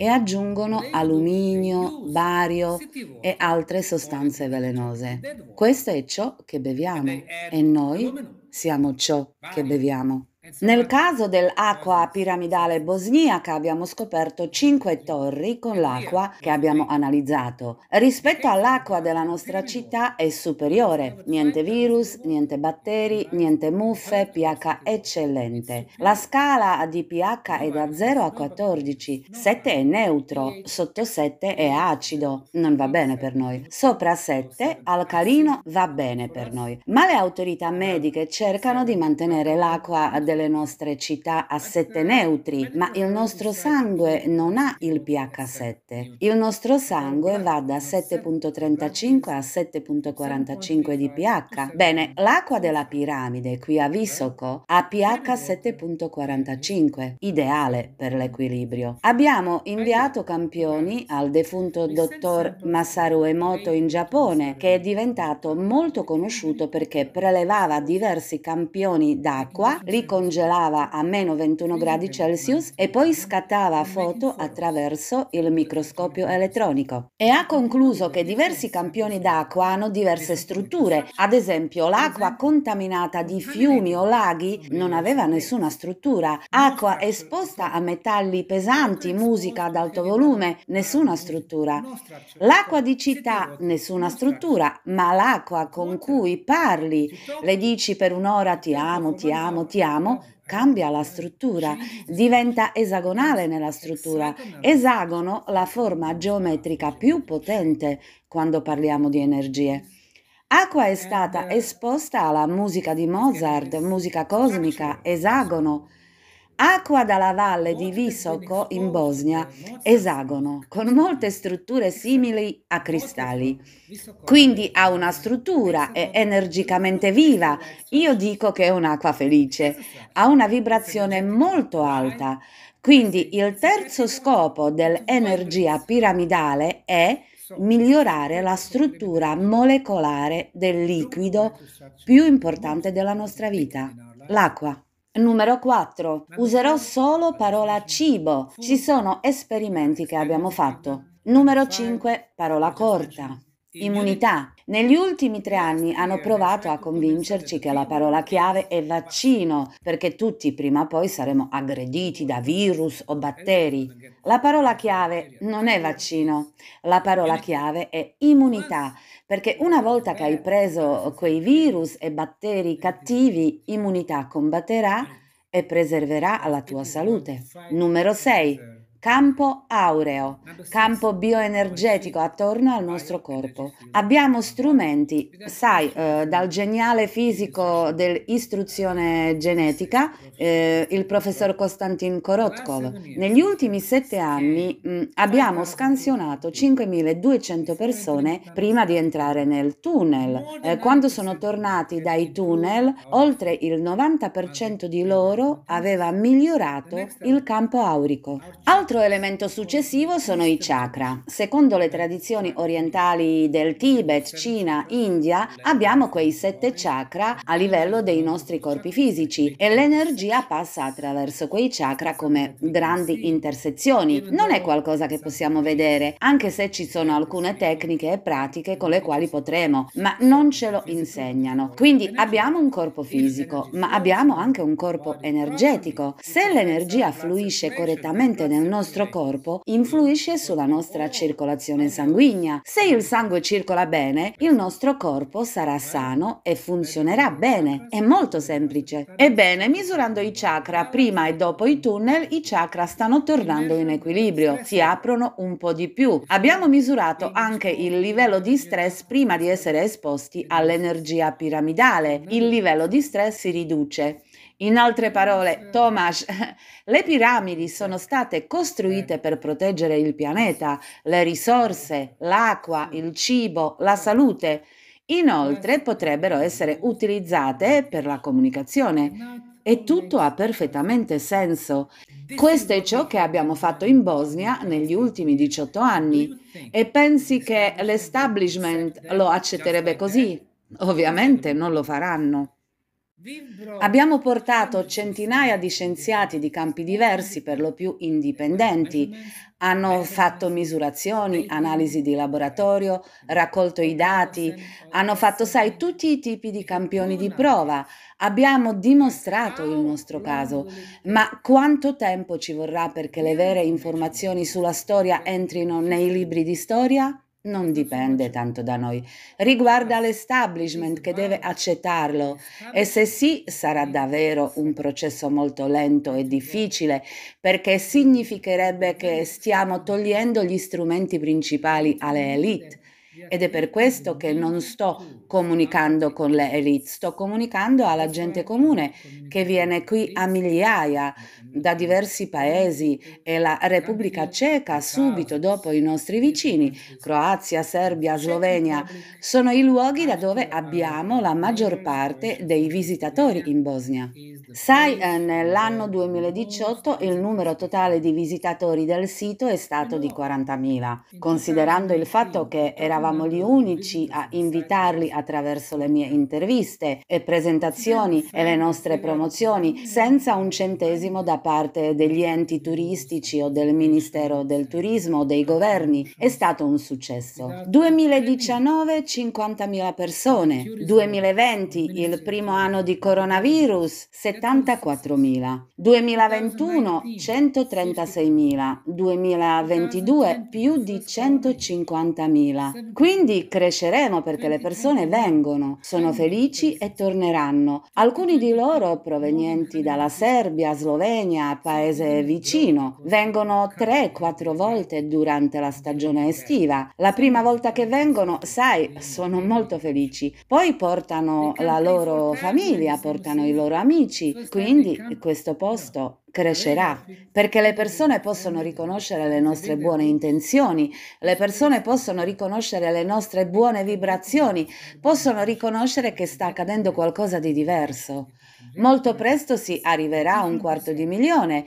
e aggiungono alluminio, bario e altre sostanze velenose. Questo è ciò che beviamo eh eh, e noi siamo ciò che beviamo. Nel caso dell'acqua piramidale bosniaca abbiamo scoperto cinque torri con l'acqua che abbiamo analizzato. Rispetto all'acqua della nostra città è superiore, niente virus, niente batteri, niente muffe, pH eccellente. La scala di pH è da 0 a 14, 7 è neutro, sotto 7 è acido, non va bene per noi. Sopra 7 alcalino va bene per noi, ma le autorità mediche cercano di mantenere l'acqua della le nostre città a 7 neutri, ma il nostro sangue non ha il pH 7. Il nostro sangue va da 7.35 a 7.45 di pH. Bene, l'acqua della piramide qui a eh? Visoko ha pH 7.45, ideale per mm. l'equilibrio. Abbiamo inviato campioni al defunto dottor Masaru Emoto in Giappone, che è diventato molto conosciuto perché prelevava diversi campioni d'acqua, li congelava congelava a meno 21 gradi Celsius e poi scattava foto attraverso il microscopio elettronico. E ha concluso che diversi campioni d'acqua hanno diverse esatto. strutture, ad esempio l'acqua esatto. contaminata di fiumi o laghi non aveva nessuna struttura, acqua esposta a metalli pesanti, musica ad alto volume, nessuna struttura. Certo l'acqua di città, nessuna struttura, ma l'acqua con cui parli, le dici per un'ora ti certo, amo, ti amo, ti amo, Cambia la struttura, diventa esagonale nella struttura. Esagono la forma geometrica più potente quando parliamo di energie. Acqua è stata esposta alla musica di Mozart, musica cosmica, esagono, Acqua dalla valle di Visoko in Bosnia, esagono, con molte strutture simili a cristalli. Quindi ha una struttura, è energicamente viva, io dico che è un'acqua felice, ha una vibrazione molto alta. Quindi il terzo scopo dell'energia piramidale è migliorare la struttura molecolare del liquido più importante della nostra vita, l'acqua. Numero 4. Userò solo parola cibo. Ci sono esperimenti che abbiamo fatto. Numero 5. Parola corta. Immunità. Negli ultimi tre anni hanno provato a ecco, convincerci che la parola chiave è vaccino, perché tutti prima o poi saremo aggrediti da virus o esatto, batteri. La parola chiave non è vaccino, la parola chiave è immunità, perché una volta che hai eh, preso quei virus e batteri cattivi, immunità combatterà e preserverà la tua eh, salute. Numero 6 campo aureo, campo bioenergetico attorno al nostro corpo. Abbiamo strumenti, sai, eh, dal geniale fisico dell'istruzione genetica, eh, il professor certo. Konstantin Korotkov. Negli ultimi sette anni mh, mm, abbiamo scansionato 5.200 persone prima di entrare nel tunnel. Eh, quando sono tornati dai tunnel, ah, oltre il 90% ah, di loro aveva migliorato il campo aurico. Altro Altro elemento successivo sono i chakra. Secondo le tradizioni orientali del Tibet, Cina, India, abbiamo quei sette chakra a livello dei nostri corpi fisici e l'energia passa attraverso quei chakra come grandi intersezioni. Non è qualcosa che possiamo vedere, anche se ci sono alcune tecniche e pratiche con le quali potremo, ma non ce lo insegnano. Quindi abbiamo un corpo fisico, ma abbiamo anche un corpo energetico. Se l'energia fluisce correttamente nel nostro nostro corpo influisce sulla nostra oh. circolazione sanguigna. Se il sangue circola bene, il nostro corpo sarà sano e funzionerà bene. È molto semplice. Ebbene, misurando i chakra prima e dopo i tunnel, i chakra stanno tornando in equilibrio, si aprono un po' di più. Abbiamo misurato anche il livello di stress prima di essere esposti all'energia piramidale. Il livello di stress si riduce. In altre parole, Tomas, le piramidi sono state costruite per proteggere il pianeta, le risorse, l'acqua, il cibo, la salute. Inoltre potrebbero essere utilizzate per la comunicazione. E tutto ha perfettamente senso. Questo è ciò che abbiamo fatto in Bosnia negli ultimi 18 anni. E pensi che l'establishment lo accetterebbe così? Ovviamente non lo faranno. Abbiamo portato centinaia di scienziati di campi diversi, per lo più indipendenti. Hanno fatto misurazioni, analisi di laboratorio, raccolto i dati, hanno fatto, sai, tutti i tipi di campioni di prova. Abbiamo dimostrato il nostro caso. Ma quanto tempo ci vorrà perché le vere informazioni sulla storia entrino nei libri di storia? non dipende tanto da noi, riguarda l'establishment che deve accettarlo e se sì sarà davvero un processo molto lento e difficile perché significherebbe che stiamo togliendo gli strumenti principali alle elite ed è per questo che non sto comunicando con le elite, sto comunicando alla gente comune che viene qui a migliaia da diversi paesi e la Repubblica Ceca subito dopo i nostri vicini, Croazia, Serbia, Slovenia, sono i luoghi da dove abbiamo la maggior parte dei visitatori in Bosnia. Sai, eh, nell'anno 2018 il numero totale di visitatori del sito è stato di 40.000, considerando il fatto che eravamo eravamo gli unici a invitarli attraverso le mie interviste e presentazioni e le nostre promozioni, senza un centesimo da parte degli enti turistici o del Ministero del Turismo o dei governi. È stato un successo. 2019 50.000 persone, 2020 il primo anno di coronavirus 74.000, 2021 136.000, 2022 più di 150.000. Quindi cresceremo perché le persone vengono, sono felici e torneranno. Alcuni di loro, provenienti dalla Serbia, Slovenia, paese vicino, vengono 3-4 eh, volte durante la stagione eh, estiva. La prima volta che vengono, sai, sono molto felici. Poi portano la loro famiglia, portano i loro amici. Quindi questo posto crescerà, perché le persone possono riconoscere le nostre buone intenzioni, le persone possono riconoscere le nostre buone vibrazioni, possono riconoscere che sta accadendo qualcosa di diverso. Molto presto si arriverà a un quarto di milione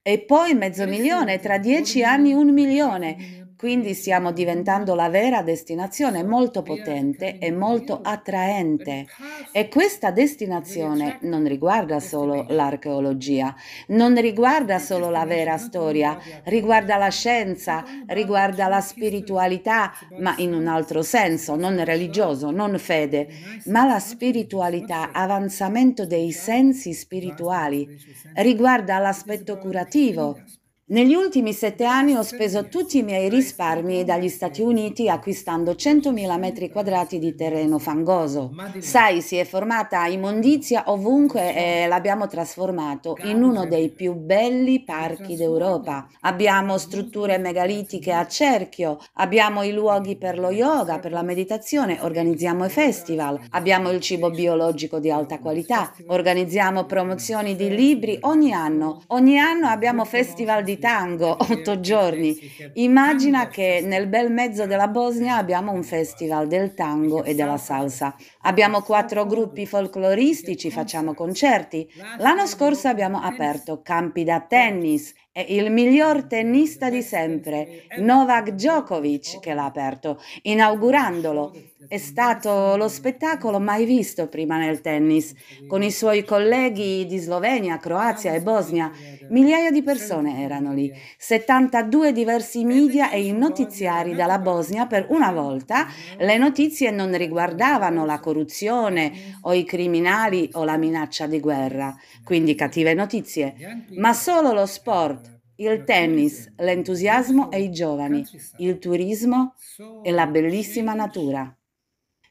e poi mezzo milione, tra dieci anni un milione. Quindi stiamo diventando la vera destinazione molto potente e molto attraente. E questa destinazione non riguarda solo l'archeologia, non riguarda solo la vera storia, riguarda la scienza, riguarda la spiritualità, ma in un altro senso, non religioso, non fede, ma la spiritualità, avanzamento dei sensi spirituali, riguarda l'aspetto curativo, negli ultimi sette anni ho speso tutti i miei risparmi dagli Stati Uniti acquistando 100.000 metri quadrati di terreno fangoso. Sai, si è formata immondizia ovunque e l'abbiamo trasformato in uno dei più belli parchi d'Europa. Abbiamo strutture megalitiche a cerchio, abbiamo i luoghi per lo yoga, per la meditazione, organizziamo i festival, abbiamo il cibo biologico di alta qualità, organizziamo promozioni di libri ogni anno. Ogni anno abbiamo festival di di tango, otto giorni. Immagina che nel bel mezzo della Bosnia abbiamo un festival del tango e della esatto. salsa. Abbiamo esatto. quattro gruppi folcloristici, facciamo concerti. L'anno scorso abbiamo aperto campi da tennis è il miglior tennista di sempre, Novak Djokovic, che l'ha aperto, inaugurandolo. È stato lo spettacolo mai visto prima nel tennis, con i suoi colleghi di Slovenia, Croazia e Bosnia. Migliaia di persone erano lì, 72 diversi media e i notiziari dalla Bosnia per una volta. Le notizie non riguardavano la corruzione o i criminali o la minaccia di guerra, quindi cattive notizie, ma solo lo sport il tennis, l'entusiasmo e i giovani, il turismo e la bellissima natura.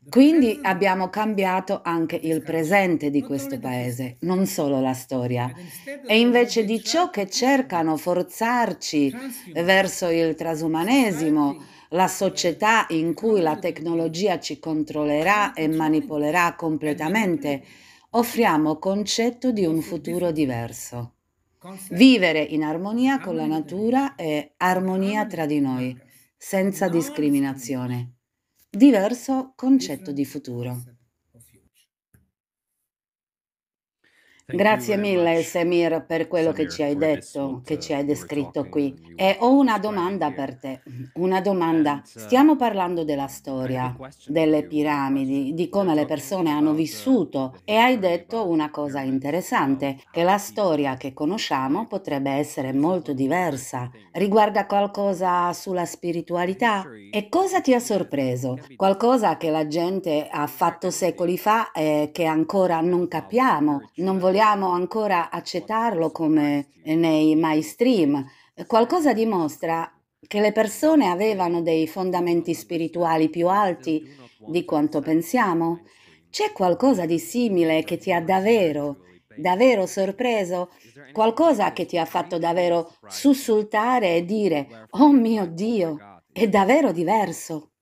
Quindi abbiamo cambiato anche il presente di questo paese, non solo la storia. E invece di ciò che cercano forzarci verso il trasumanesimo, la società in cui la tecnologia ci controllerà e manipolerà completamente, offriamo concetto di un futuro diverso. Vivere in armonia con la natura e armonia tra di noi, senza discriminazione. Diverso concetto di futuro. Grazie mille Semir per quello che ci hai detto, che ci hai descritto qui. E eh, ho una domanda per te, una domanda. Uh, Stiamo parlando della storia, delle piramidi, di come le persone hanno uh, vissuto e hai detto una cosa interessante, che la storia che conosciamo potrebbe essere molto diversa. Riguarda qualcosa sulla spiritualità? E cosa ti ha sorpreso? Qualcosa che la gente ha fatto secoli fa e che ancora non capiamo, non vogliamo vogliamo ancora accettarlo come nei mainstream, qualcosa dimostra che le persone avevano dei fondamenti spirituali più alti di quanto pensiamo. C'è qualcosa di simile che ti ha davvero, davvero sorpreso? Qualcosa che ti ha fatto davvero sussultare e dire, oh mio Dio, è davvero diverso.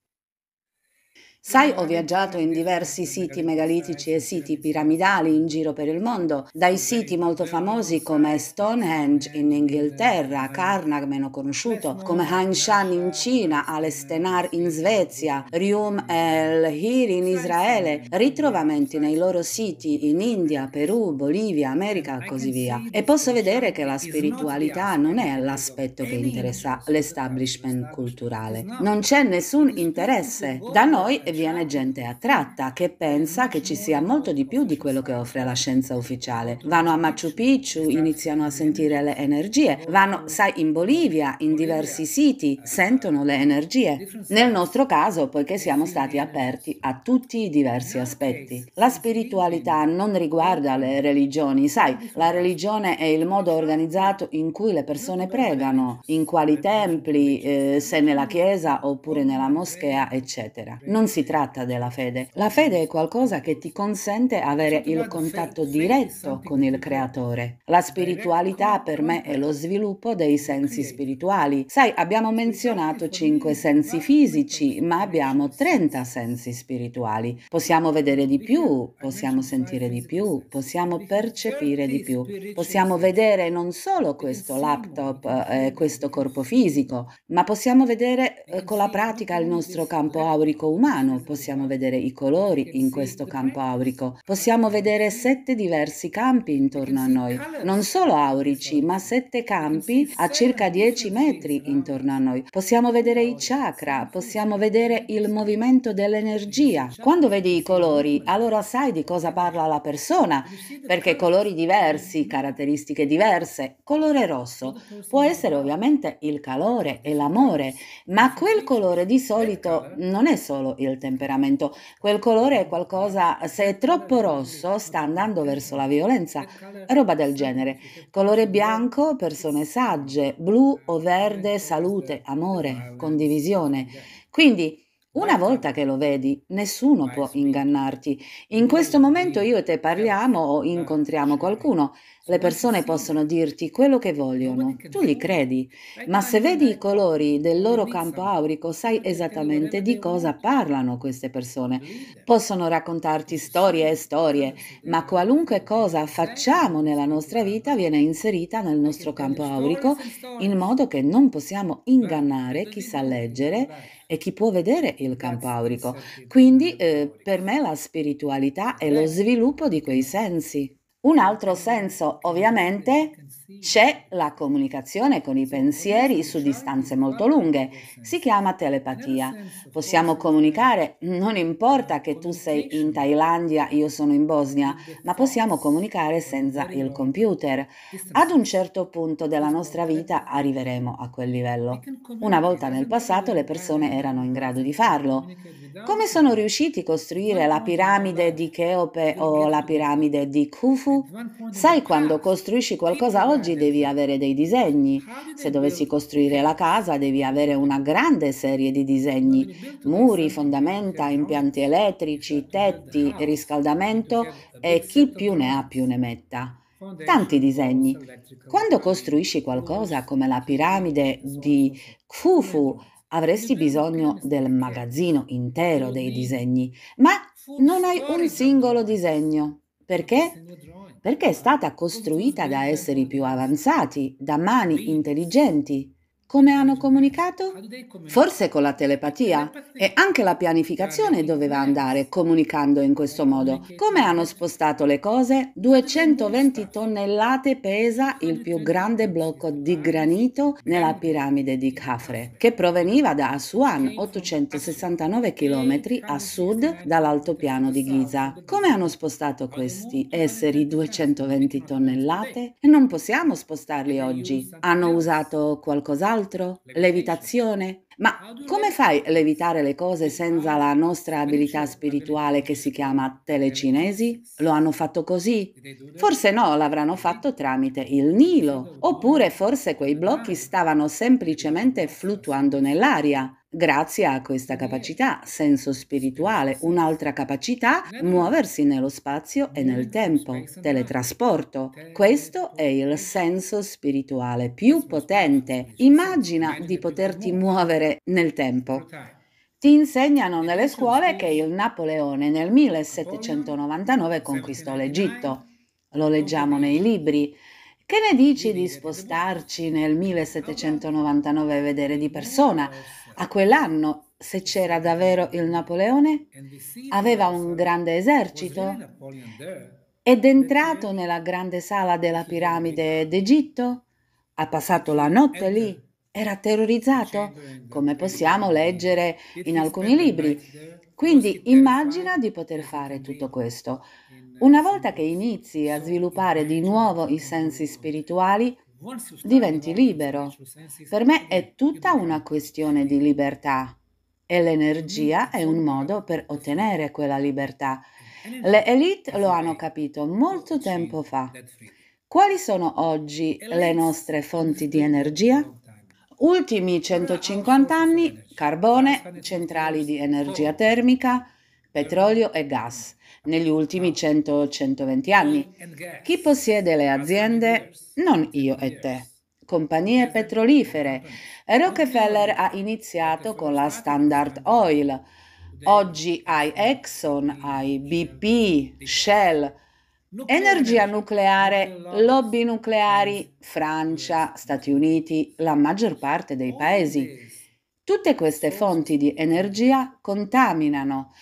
Sai, ho viaggiato in diversi siti megalitici e siti piramidali in giro per il mondo, dai siti molto famosi come Stonehenge in Inghilterra, Karnak meno conosciuto, come Hanshan in Cina, Alestenar in Svezia, Rium el Hir in Israele, ritrovamenti nei loro siti in India, Perù, Bolivia, America e così via. E posso vedere che la spiritualità non è l'aspetto che interessa l'establishment culturale. Non c'è nessun interesse. Da noi è viene gente attratta che pensa che ci sia molto di più di quello che offre la scienza ufficiale. Vanno a Machu Picchu, iniziano a sentire le energie, vanno, sai, in Bolivia, in diversi siti, sentono le energie. Nel nostro caso, poiché siamo stati aperti a tutti i diversi aspetti. La spiritualità non riguarda le religioni, sai, la religione è il modo organizzato in cui le persone pregano, in quali templi, eh, se nella chiesa oppure nella moschea, eccetera. Non si si tratta della fede. La fede è qualcosa che ti consente avere il contatto diretto con il creatore. La spiritualità per me è lo sviluppo dei sensi spirituali. Sai, abbiamo menzionato cinque sensi fisici, ma abbiamo 30 sensi spirituali. Possiamo vedere di più, possiamo sentire di più, possiamo percepire di più. Possiamo vedere non solo questo laptop, eh, questo corpo fisico, ma possiamo vedere eh, con la pratica il nostro campo aurico umano piano, possiamo vedere i colori in questo campo aurico, possiamo vedere sette diversi campi intorno a noi, non solo aurici, ma sette campi a circa 10 metri intorno a noi. Possiamo vedere i chakra, possiamo vedere il movimento dell'energia. Quando vedi i colori, allora sai di cosa parla la persona, perché colori diversi, caratteristiche diverse. Colore rosso può essere ovviamente il calore e l'amore, ma quel colore di solito non è solo il temperamento. Quel colore è qualcosa, se è troppo rosso, sta andando verso la violenza, roba del genere. Colore bianco, persone sagge, blu o verde, salute, amore, condivisione. Quindi, una volta che lo vedi, nessuno può ingannarti. In questo momento io e te parliamo o incontriamo qualcuno. Le persone possono dirti quello che vogliono, tu li credi, ma se vedi i colori del loro campo aurico sai esattamente di cosa parlano queste persone. Possono raccontarti storie e storie, ma qualunque cosa facciamo nella nostra vita viene inserita nel nostro campo aurico in modo che non possiamo ingannare chi sa leggere e chi può vedere il campo aurico. Quindi eh, per me la spiritualità è lo sviluppo di quei sensi. Un altro senso, ovviamente, c'è la comunicazione con i pensieri su distanze molto lunghe. Si chiama telepatia. Possiamo comunicare, non importa che tu sei in Thailandia, io sono in Bosnia, ma possiamo comunicare senza il computer. Ad un certo punto della nostra vita arriveremo a quel livello. Una volta nel passato le persone erano in grado di farlo. Come sono riusciti a costruire la piramide di Cheope o la piramide di Khufu? Sai, quando costruisci qualcosa oggi devi avere dei disegni. Se dovessi costruire la casa devi avere una grande serie di disegni. Muri, fondamenta, impianti elettrici, tetti, riscaldamento e chi più ne ha più ne metta tanti disegni. Quando costruisci qualcosa come la piramide di Khufu Avresti bisogno del magazzino intero dei disegni, ma non hai un singolo disegno. Perché? Perché è stata costruita da esseri più avanzati, da mani intelligenti. Come hanno comunicato? Forse con la telepatia. E anche la pianificazione doveva andare comunicando in questo modo. Come hanno spostato le cose? 220 tonnellate pesa il più grande blocco di granito nella piramide di Khafre, che proveniva da Aswan, 869 km a sud dall'altopiano di Giza. Come hanno spostato questi esseri 220 tonnellate? E non possiamo spostarli oggi. Hanno usato qualcos'altro? altro? Levitazione? Ma come fai a levitare le cose senza la nostra abilità spirituale che si chiama telecinesi? Lo hanno fatto così? Forse no, l'avranno fatto tramite il Nilo, oppure forse quei blocchi ah. stavano semplicemente fluttuando nell'aria. Grazie a questa capacità, senso spirituale, un'altra capacità, muoversi nello spazio e nel tempo, esatto. teletrasporto. Questo è il senso spirituale più potente. Immagina di poterti muovere nel tempo. Ti insegnano nelle scuole che il Napoleone nel 1799 conquistò l'Egitto. Lo leggiamo nei libri. Che ne dici di spostarci nel 1799 e vedere di persona? A quell'anno, se c'era davvero il Napoleone, aveva un grande esercito ed è entrato nella grande sala della piramide d'Egitto, ha passato la notte lì, era terrorizzato, come possiamo leggere in alcuni libri. Quindi immagina di poter fare tutto questo. Una volta che inizi a sviluppare di nuovo i sensi spirituali, diventi libero. Per me è tutta una questione di libertà e l'energia è un modo per ottenere quella libertà. Le elite lo hanno capito molto tempo fa. Quali sono oggi le nostre fonti di energia? Ultimi 150 anni, carbone, centrali di energia termica, petrolio e gas negli ultimi 100-120 ah. anni. Chi possiede le aziende? Non io e te. Compagnie petrolifere. Rockefeller ha iniziato con la Standard Oil. Oggi hai Exxon, hai BP, Shell, Energia nucleare, lobby nucleari, Francia, Stati Uniti, la maggior parte dei paesi. Tutte queste fonti di energia contaminano,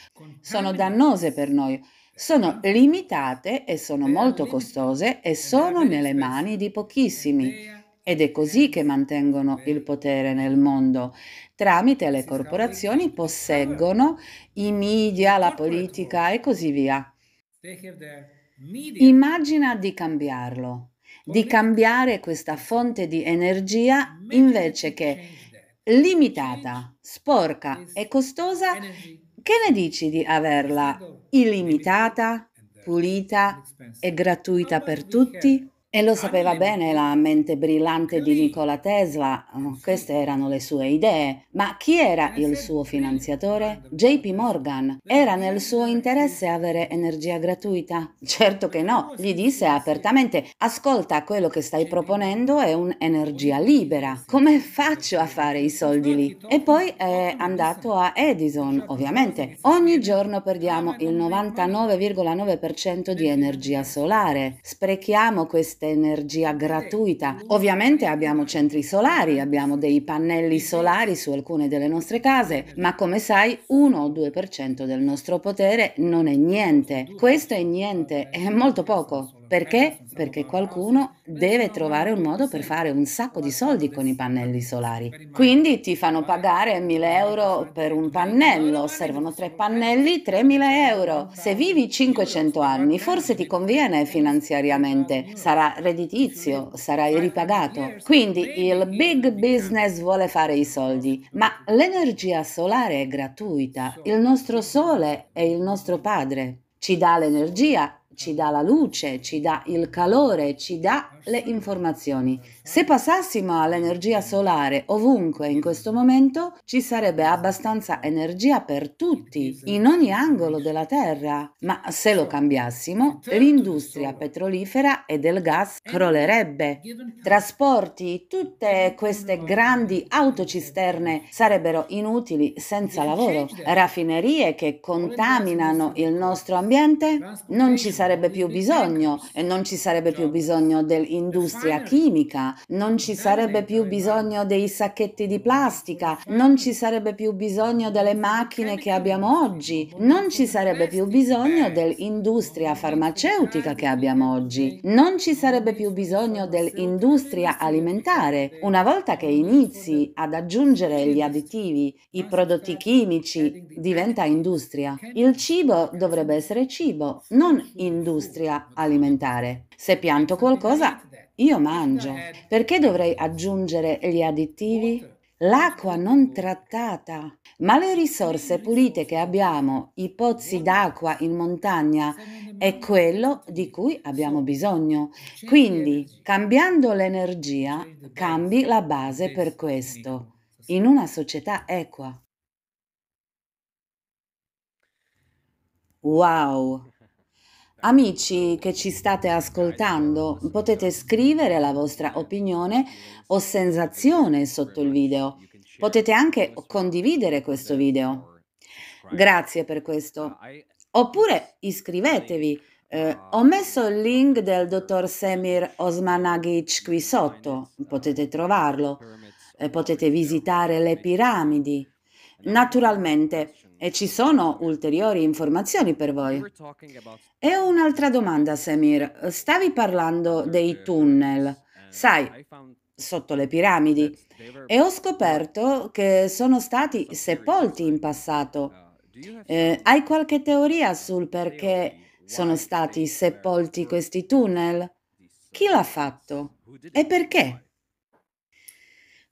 sono dannose per noi, sono limitate e sono molto costose e sono nelle mani di pochissimi. Ed è così che mantengono il potere nel mondo. Tramite le corporazioni posseggono i media, la politica e così via. Immagina di cambiarlo, di cambiare questa fonte di energia invece che limitata, sporca e costosa, che ne dici di averla illimitata, pulita e gratuita per tutti? E lo sapeva bene la mente brillante di Nikola Tesla, eh, queste erano le sue idee, ma chi era il suo finanziatore? JP Morgan. Era nel suo interesse avere energia gratuita? Certo che no, gli disse apertamente, ascolta quello che stai proponendo è un'energia libera, come faccio a fare i soldi lì? E poi è andato a Edison, esatto, ovviamente. Ogni giorno perdiamo il 99,9% di energia solare, sprechiamo questi questa energia gratuita. Ovviamente abbiamo centri solari, abbiamo dei pannelli solari su alcune delle nostre case, ma come sai 1 o 2% del nostro potere non è niente. Questo è niente, è molto poco. Perché? Perché qualcuno deve trovare un modo per fare un sacco di soldi con i pannelli solari. Quindi ti fanno pagare 1000 euro per un pannello, servono tre pannelli, 3000 euro. Se vivi 500 anni forse ti conviene finanziariamente, sarà redditizio, sarai ripagato. Quindi il big business vuole fare i soldi, ma l'energia solare è gratuita, il nostro sole è il nostro padre ci dà l'energia ci dà la luce, ci dà il calore, ci dà le informazioni. Se passassimo all'energia solare ovunque in questo momento, ci sarebbe abbastanza energia per tutti, in ogni angolo della Terra. Ma se lo cambiassimo, l'industria petrolifera e del gas crollerebbe. Trasporti, tutte queste grandi autocisterne sarebbero inutili senza lavoro. Raffinerie che contaminano il nostro ambiente? Non ci sarebbe più bisogno e non ci sarebbe più bisogno dell'industria dell'industria chimica, non ci sarebbe più bisogno dei sacchetti di plastica, non ci sarebbe più bisogno delle macchine che abbiamo oggi, non ci sarebbe più bisogno dell'industria farmaceutica che abbiamo oggi, non ci sarebbe più bisogno dell'industria alimentare. Una volta che inizi ad aggiungere gli additivi, i prodotti chimici, diventa industria. Il cibo dovrebbe essere cibo, non industria alimentare. Se pianto qualcosa, io mangio, perché dovrei aggiungere gli additivi? L'acqua non trattata, ma le risorse pulite che abbiamo, i pozzi d'acqua in montagna, è quello di cui abbiamo bisogno. Quindi, cambiando l'energia, cambi la base per questo, in una società equa. Wow! Amici che ci state ascoltando, potete scrivere la vostra opinione o sensazione sotto il video. Potete anche condividere questo video. Grazie per questo. Oppure iscrivetevi. Eh, ho messo il link del dottor Semir Osmanagic qui sotto, potete trovarlo. Eh, potete visitare le piramidi. Naturalmente, e ci sono ulteriori informazioni per voi. E un'altra domanda, Samir. Stavi parlando dei tunnel, uh, sai, sotto le piramidi, e ho scoperto che sono stati sepolti in passato. Uh, eh, hai qualche teoria sul perché sono stati sepolti questi tunnel? Chi l'ha fatto? E perché?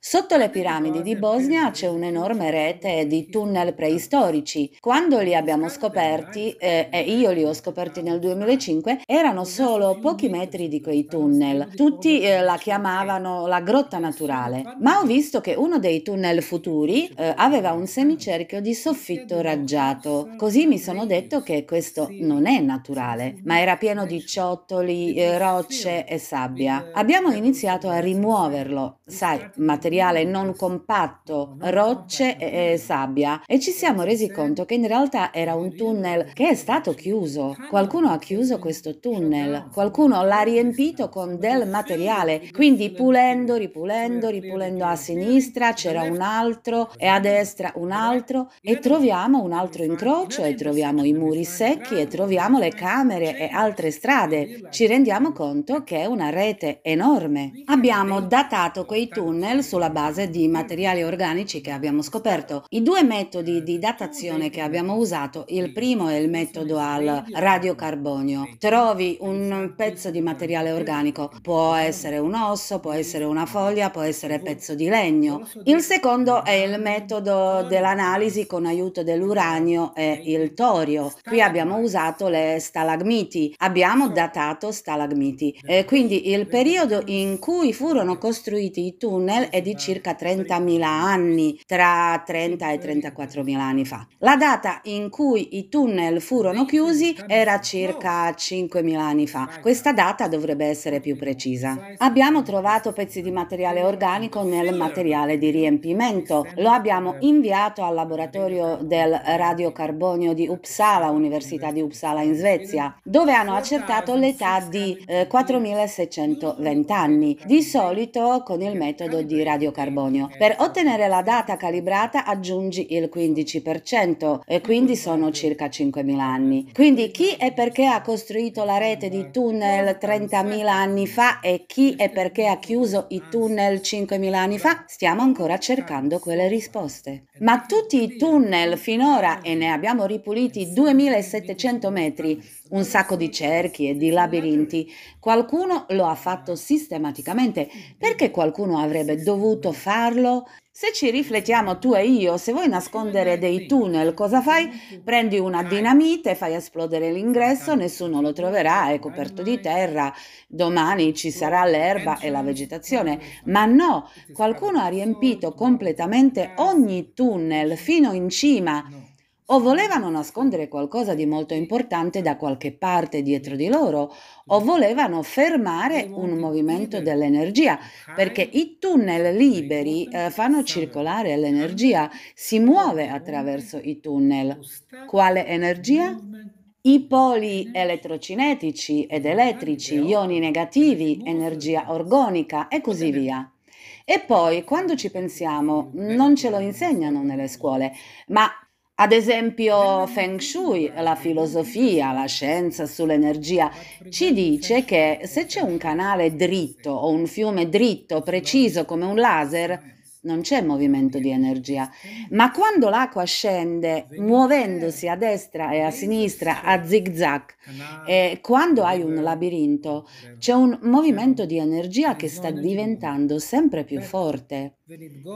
Sotto le piramidi di Bosnia c'è un'enorme rete di tunnel preistorici. Quando li abbiamo scoperti, eh, e io li ho scoperti nel 2005, erano solo pochi metri di quei tunnel. Tutti eh, la chiamavano la grotta naturale, ma ho visto che uno dei tunnel futuri eh, aveva un semicerchio di soffitto raggiato. Così mi sono detto che questo non è naturale, ma era pieno di ciottoli, eh, rocce e sabbia. Eh, abbiamo iniziato a rimuoverlo, sai, materiale materiale non compatto, rocce e, e sabbia e ci siamo resi conto che in realtà era un tunnel che è stato chiuso. Qualcuno ha chiuso questo tunnel, qualcuno l'ha riempito con del materiale, quindi pulendo, ripulendo, ripulendo a sinistra c'era un altro e a destra un altro e troviamo un altro incrocio e troviamo i muri secchi e troviamo le camere e altre strade. Ci rendiamo conto che è una rete enorme. Abbiamo datato quei tunnel su sulla base di materiali organici che abbiamo scoperto. I due metodi di datazione che abbiamo usato, il primo è il metodo al radiocarbonio. Trovi un pezzo di materiale organico, può essere un osso, può essere una foglia, può essere pezzo di legno. Il secondo è il metodo dell'analisi con aiuto dell'uranio e il torio. Qui abbiamo usato le stalagmiti, abbiamo datato stalagmiti. e quindi il periodo in cui furono costruiti i tunnel è di di eh, circa 30.000 anni, tra 30 e 34.000 anni fa. La data in cui i tunnel furono chiusi era circa 5.000 anni fa. Questa data dovrebbe essere più precisa. Abbiamo trovato pezzi di materiale organico nel materiale di riempimento. Lo abbiamo eh. inviato al laboratorio del radiocarbonio di Uppsala, Università di Uppsala in Svezia, dove hanno esatto, accertato l'età di 4620 eh, anni, di solito con il metodo di radiocarbonio radiocarbonio. Per ottenere la data calibrata aggiungi il 15% e quindi sono circa 5.000 anni. Quindi chi e perché ha costruito la rete di tunnel 30.000 anni fa e chi e perché ha chiuso i tunnel 5.000 anni fa? Stiamo ancora cercando quelle risposte. Ma tutti i tunnel finora, e ne abbiamo ripuliti 2.700 metri, un sacco di cerchi e di labirinti. Qualcuno lo ha fatto sistematicamente. Perché qualcuno avrebbe dovuto farlo? Se ci riflettiamo tu e io, se vuoi nascondere dei tunnel, cosa fai? Prendi una dinamite, fai esplodere l'ingresso, nessuno lo troverà, è coperto di terra, domani ci sarà l'erba e la vegetazione. Ma no, qualcuno ha riempito completamente ogni tunnel fino in cima o volevano nascondere qualcosa di molto importante da qualche parte dietro di loro, o mm. volevano fermare un movimento dell'energia, perché i tunnel liberi eh, fanno circolare l'energia, si muove attraverso i tunnel. Quale energia? I poli elettrocinetici ed elettrici, ioni negativi, energia organica e così via. E poi, quando ci pensiamo, non ce lo insegnano nelle scuole, ma ad esempio Feng Shui, la filosofia, la scienza sull'energia, ci dice che se c'è un canale dritto o un fiume dritto, preciso come un laser, non c'è movimento di energia, ma quando l'acqua scende muovendosi a destra e a sinistra a zig zag e quando hai un labirinto c'è un movimento di energia che sta diventando sempre più forte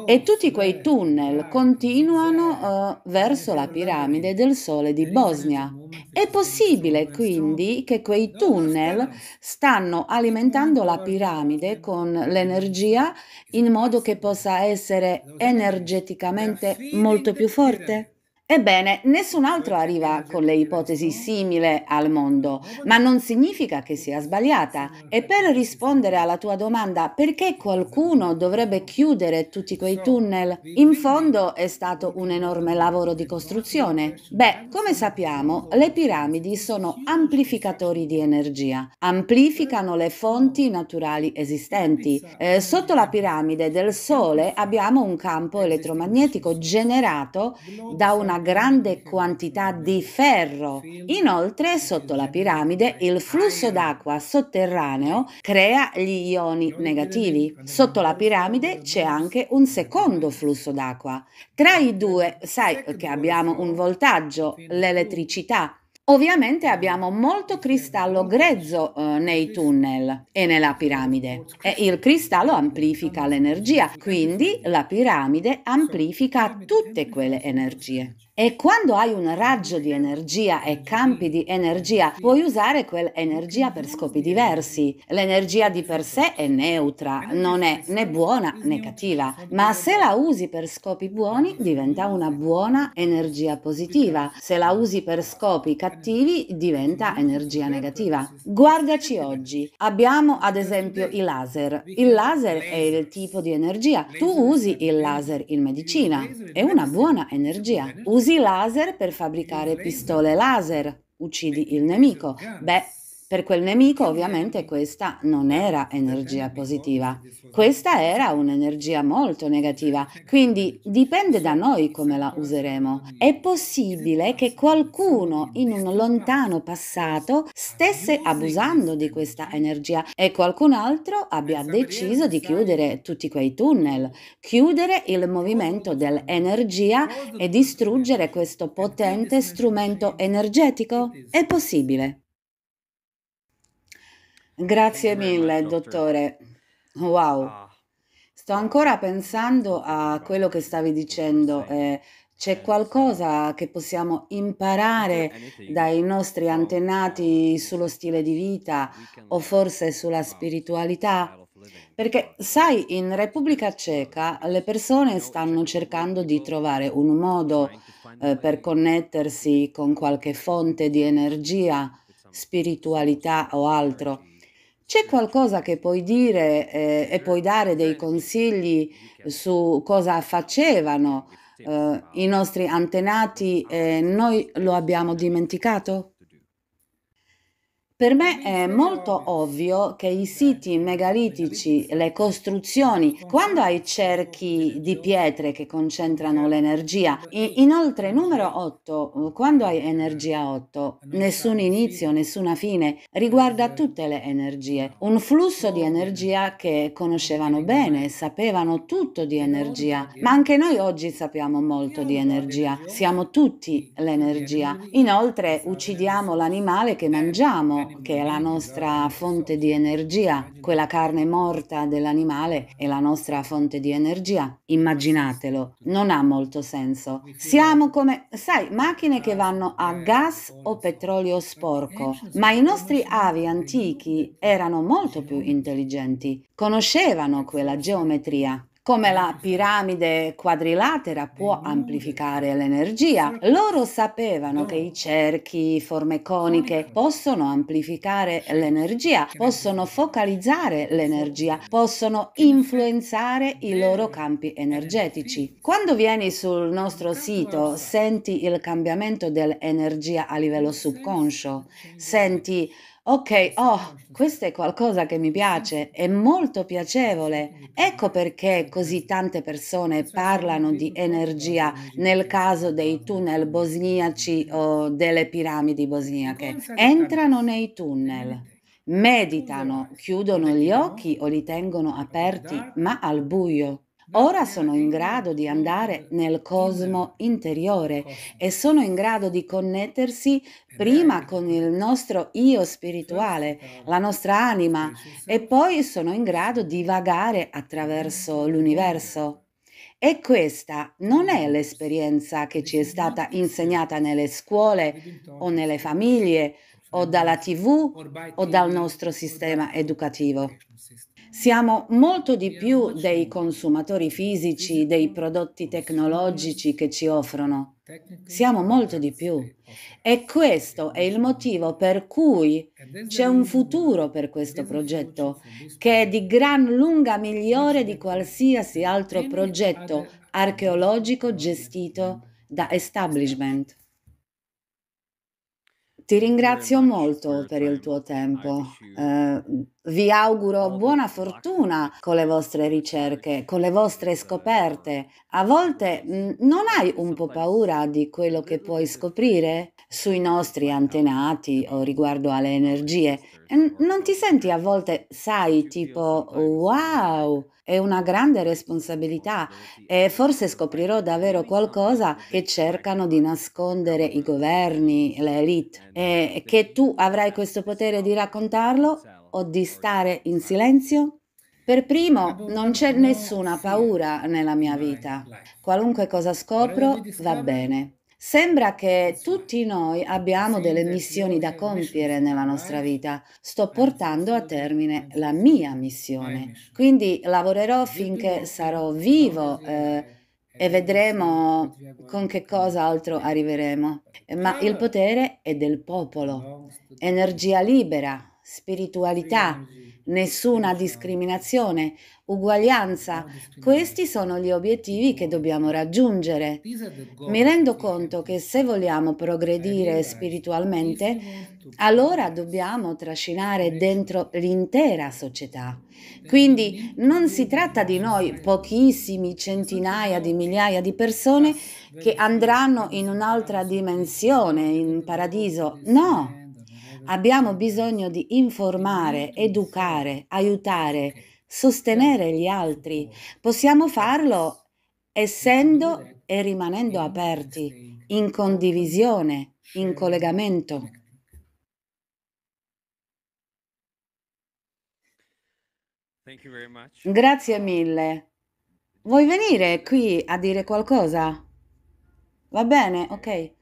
e tutti quei tunnel continuano uh, verso la piramide del Sole di Bosnia. È possibile quindi che quei tunnel stanno alimentando la piramide con l'energia in modo che possa essere energeticamente molto più forte? Ebbene, nessun altro arriva con le ipotesi simili al mondo, ma non significa che sia sbagliata. E per rispondere alla tua domanda, perché qualcuno dovrebbe chiudere tutti quei tunnel? In fondo è stato un enorme lavoro di costruzione. Beh, come sappiamo, le piramidi sono amplificatori di energia, amplificano le fonti naturali esistenti. Eh, sotto la piramide del Sole abbiamo un campo elettromagnetico generato da una grande quantità di ferro. Inoltre, sotto la piramide, il flusso d'acqua sotterraneo crea gli ioni negativi. Sotto la piramide c'è anche un secondo flusso d'acqua. Tra i due, sai che abbiamo un voltaggio, l'elettricità. Ovviamente abbiamo molto cristallo grezzo eh, nei tunnel e nella piramide e il cristallo amplifica l'energia, quindi la piramide amplifica tutte quelle energie. E quando hai un raggio di energia e campi di energia, puoi usare quell'energia per scopi diversi. L'energia di per sé è neutra, non è né buona né cattiva, ma se la usi per scopi buoni diventa una buona energia positiva, se la usi per scopi cattivi diventa energia negativa. Guardaci oggi, abbiamo ad esempio i laser. Il laser è il tipo di energia, tu usi il laser in medicina, è una buona energia. Usi Usi laser per fabbricare pistole laser. Uccidi il nemico. Beh, per quel nemico ovviamente questa non era energia positiva, questa era un'energia molto negativa, quindi dipende da noi come la useremo. È possibile che qualcuno in un lontano passato stesse abusando di questa energia e qualcun altro abbia deciso di chiudere tutti quei tunnel, chiudere il movimento dell'energia e distruggere questo potente strumento energetico? È possibile. Grazie mille, dottore. Wow. Ah. Sto ancora pensando a quello che stavi dicendo. eh, c'è eh, qualcosa che possiamo imparare dai nostri antenati um, sullo stile di vita o forse sulla spiritualità? Perché, sai, in Repubblica Ceca um, le persone stanno cercando di trovare un modo eh, per connettersi con qualche fonte di energia, spiritualità o altro. C'è qualcosa che puoi dire eh, e puoi dare dei consigli su cosa facevano eh, i nostri antenati e noi lo abbiamo dimenticato? Per me è molto ovvio che i siti megalitici, le costruzioni, quando hai cerchi di pietre che concentrano l'energia, inoltre numero 8, quando hai energia 8, nessun inizio, nessuna fine, riguarda tutte le energie, un flusso di energia che conoscevano bene, sapevano tutto di energia, ma anche noi oggi sappiamo molto di energia, siamo tutti l'energia. Inoltre uccidiamo l'animale che mangiamo che è la nostra fonte di energia, quella carne morta dell'animale è la nostra fonte di energia, immaginatelo, non ha molto senso. Siamo come, sai, macchine che vanno a gas o petrolio sporco, ma i nostri avi antichi erano molto più intelligenti, conoscevano quella geometria come la piramide quadrilatera può amplificare l'energia. Loro sapevano che i cerchi, forme coniche possono amplificare l'energia, possono focalizzare l'energia, possono influenzare i loro campi energetici. Quando vieni sul nostro sito senti il cambiamento dell'energia a livello subconscio, senti Ok, oh, questo è qualcosa che mi piace, è molto piacevole. Ecco perché così tante persone parlano di energia nel caso dei tunnel bosniaci o delle piramidi bosniache. Entrano nei tunnel meditano, chiudono gli occhi o li tengono aperti, ma al buio. Ora sono in grado di andare nel cosmo interiore e sono in grado di connettersi prima con il nostro io spirituale, la nostra anima, e poi sono in grado di vagare attraverso l'universo. E questa non è l'esperienza che ci è stata insegnata nelle scuole o nelle famiglie o dalla tv o dal nostro sistema educativo. Siamo molto di più dei consumatori fisici, dei prodotti tecnologici che ci offrono. Siamo molto di più. E questo è il motivo per cui c'è un futuro per questo progetto, che è di gran lunga migliore di qualsiasi altro progetto archeologico gestito da establishment. Ti ringrazio molto per il cioè, tuo tempo. Eh, vi auguro buona fortuna con le vostre ricerche, con le vostre scoperte. A volte mh, mhmm, non hai un po' paura di quello che puoi scoprire? sui nostri antenati o riguardo alle energie. Non ti senti a volte, sai, tipo, wow, è una grande responsabilità e forse scoprirò davvero qualcosa che cercano di nascondere i governi, le elite, e che tu avrai questo potere di raccontarlo o di stare in silenzio? Per primo, non c'è nessuna paura nella mia vita. Qualunque cosa scopro va bene. Sembra che tutti noi abbiamo delle missioni da compiere nella nostra eh. vita. Sto eh, portando a termine eh, la mia missione. Quindi lavorerò finché sarò vivo. Eh, e vedremo con che cosa altro arriveremo. Ma il potere è del popolo, energia libera, spiritualità, nessuna discriminazione, uguaglianza. Questi sono gli obiettivi che dobbiamo raggiungere. Mi rendo conto che se vogliamo progredire spiritualmente, allora dobbiamo trascinare dentro l'intera società. Quindi non si tratta di noi, pochissimi centinaia di migliaia di persone che andranno in un'altra dimensione, in paradiso. No Abbiamo bisogno di informare, educare, aiutare, sostenere certo, gli certo. altri. Possiamo certo. farlo essendo e rimanendo aperti, in condivisione, in collegamento. Grazie mille. Vuoi venire qui a dire qualcosa? Va bene, ok. Eh,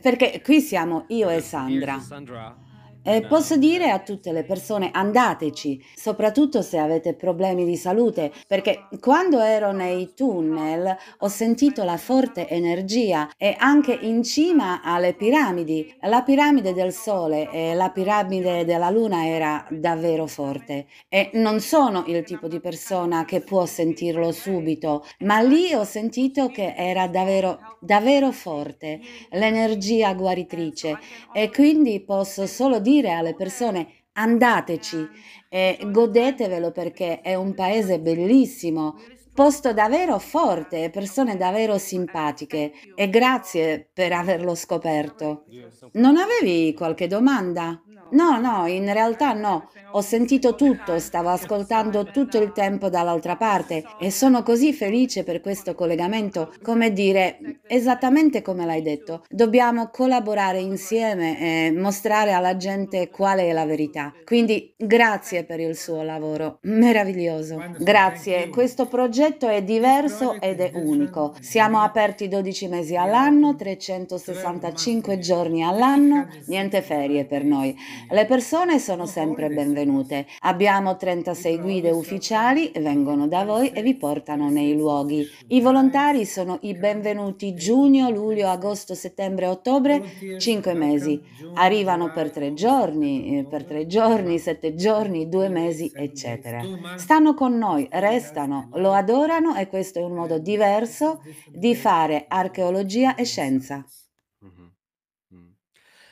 Perché qui siamo io e Sandra. Eh, posso dire a tutte le persone andateci, soprattutto se avete problemi di salute, perché quando ero nei tunnel ho sentito la forte energia e anche in cima alle piramidi, la piramide del Sole e la piramide della Luna era davvero forte e non sono il tipo di persona che può sentirlo subito, ma lì ho sentito che era davvero, davvero forte l'energia guaritrice e quindi posso solo dire dire alle persone andateci, eh, godetevelo perché è un paese bellissimo, posto davvero forte e persone davvero simpatiche e grazie per averlo scoperto. Non avevi qualche domanda? No, no, in realtà no. Ho sentito tutto, stavo ascoltando tutto il tempo dall'altra parte e sono così felice per questo collegamento. Come dire, esattamente come l'hai detto, dobbiamo collaborare insieme e mostrare alla gente qual è la verità. Quindi grazie per il suo lavoro, meraviglioso. Grazie, questo progetto è diverso ed è unico. Siamo aperti 12 mesi all'anno, 365 giorni all'anno, niente ferie per noi. Le persone sono sempre benvenute. Abbiamo 36 guide ufficiali, vengono da voi e vi portano nei luoghi. I volontari sono i benvenuti giugno, luglio, agosto, settembre, ottobre, 5 mesi. Arrivano per 3 giorni, eh, per 3 giorni, 7 giorni, 2 mesi, eccetera. Stanno con noi, restano, lo adorano e questo è un modo diverso di fare archeologia e scienza.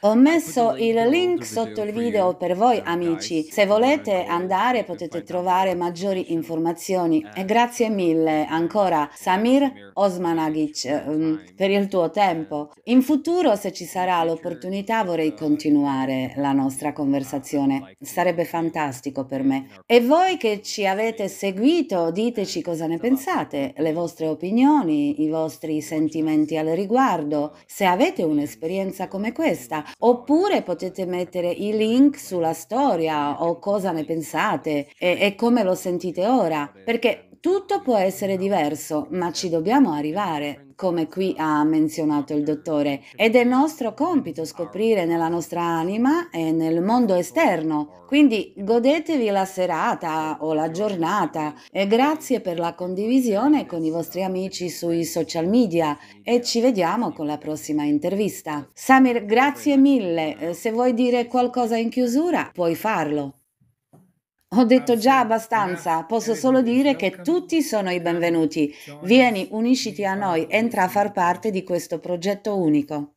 Ho messo il link sotto il video per voi amici. Se volete andare potete trovare maggiori informazioni. E grazie mille ancora Samir Osmanagic ehm, per il tuo tempo. In futuro se ci sarà l'opportunità vorrei continuare la nostra conversazione. Sarebbe fantastico per me. E voi che ci avete seguito diteci cosa ne pensate, le vostre opinioni, i vostri sentimenti al riguardo. Se avete un'esperienza come questa, oppure potete mettere i link sulla storia o cosa ne pensate e, e come lo sentite ora, perché tutto può essere diverso, ma ci dobbiamo arrivare, come qui ha menzionato il dottore, ed è nostro compito scoprire nella nostra anima e nel mondo esterno. Quindi godetevi la serata o la giornata e grazie per la condivisione con i vostri amici sui social media e ci vediamo con la prossima intervista. Samir, grazie mille. Eh, se vuoi dire qualcosa in chiusura, puoi farlo. Ho detto già abbastanza, posso eh, solo dire che tutti sono i benvenuti. Vieni, unisciti a noi, entra a far parte di questo progetto unico.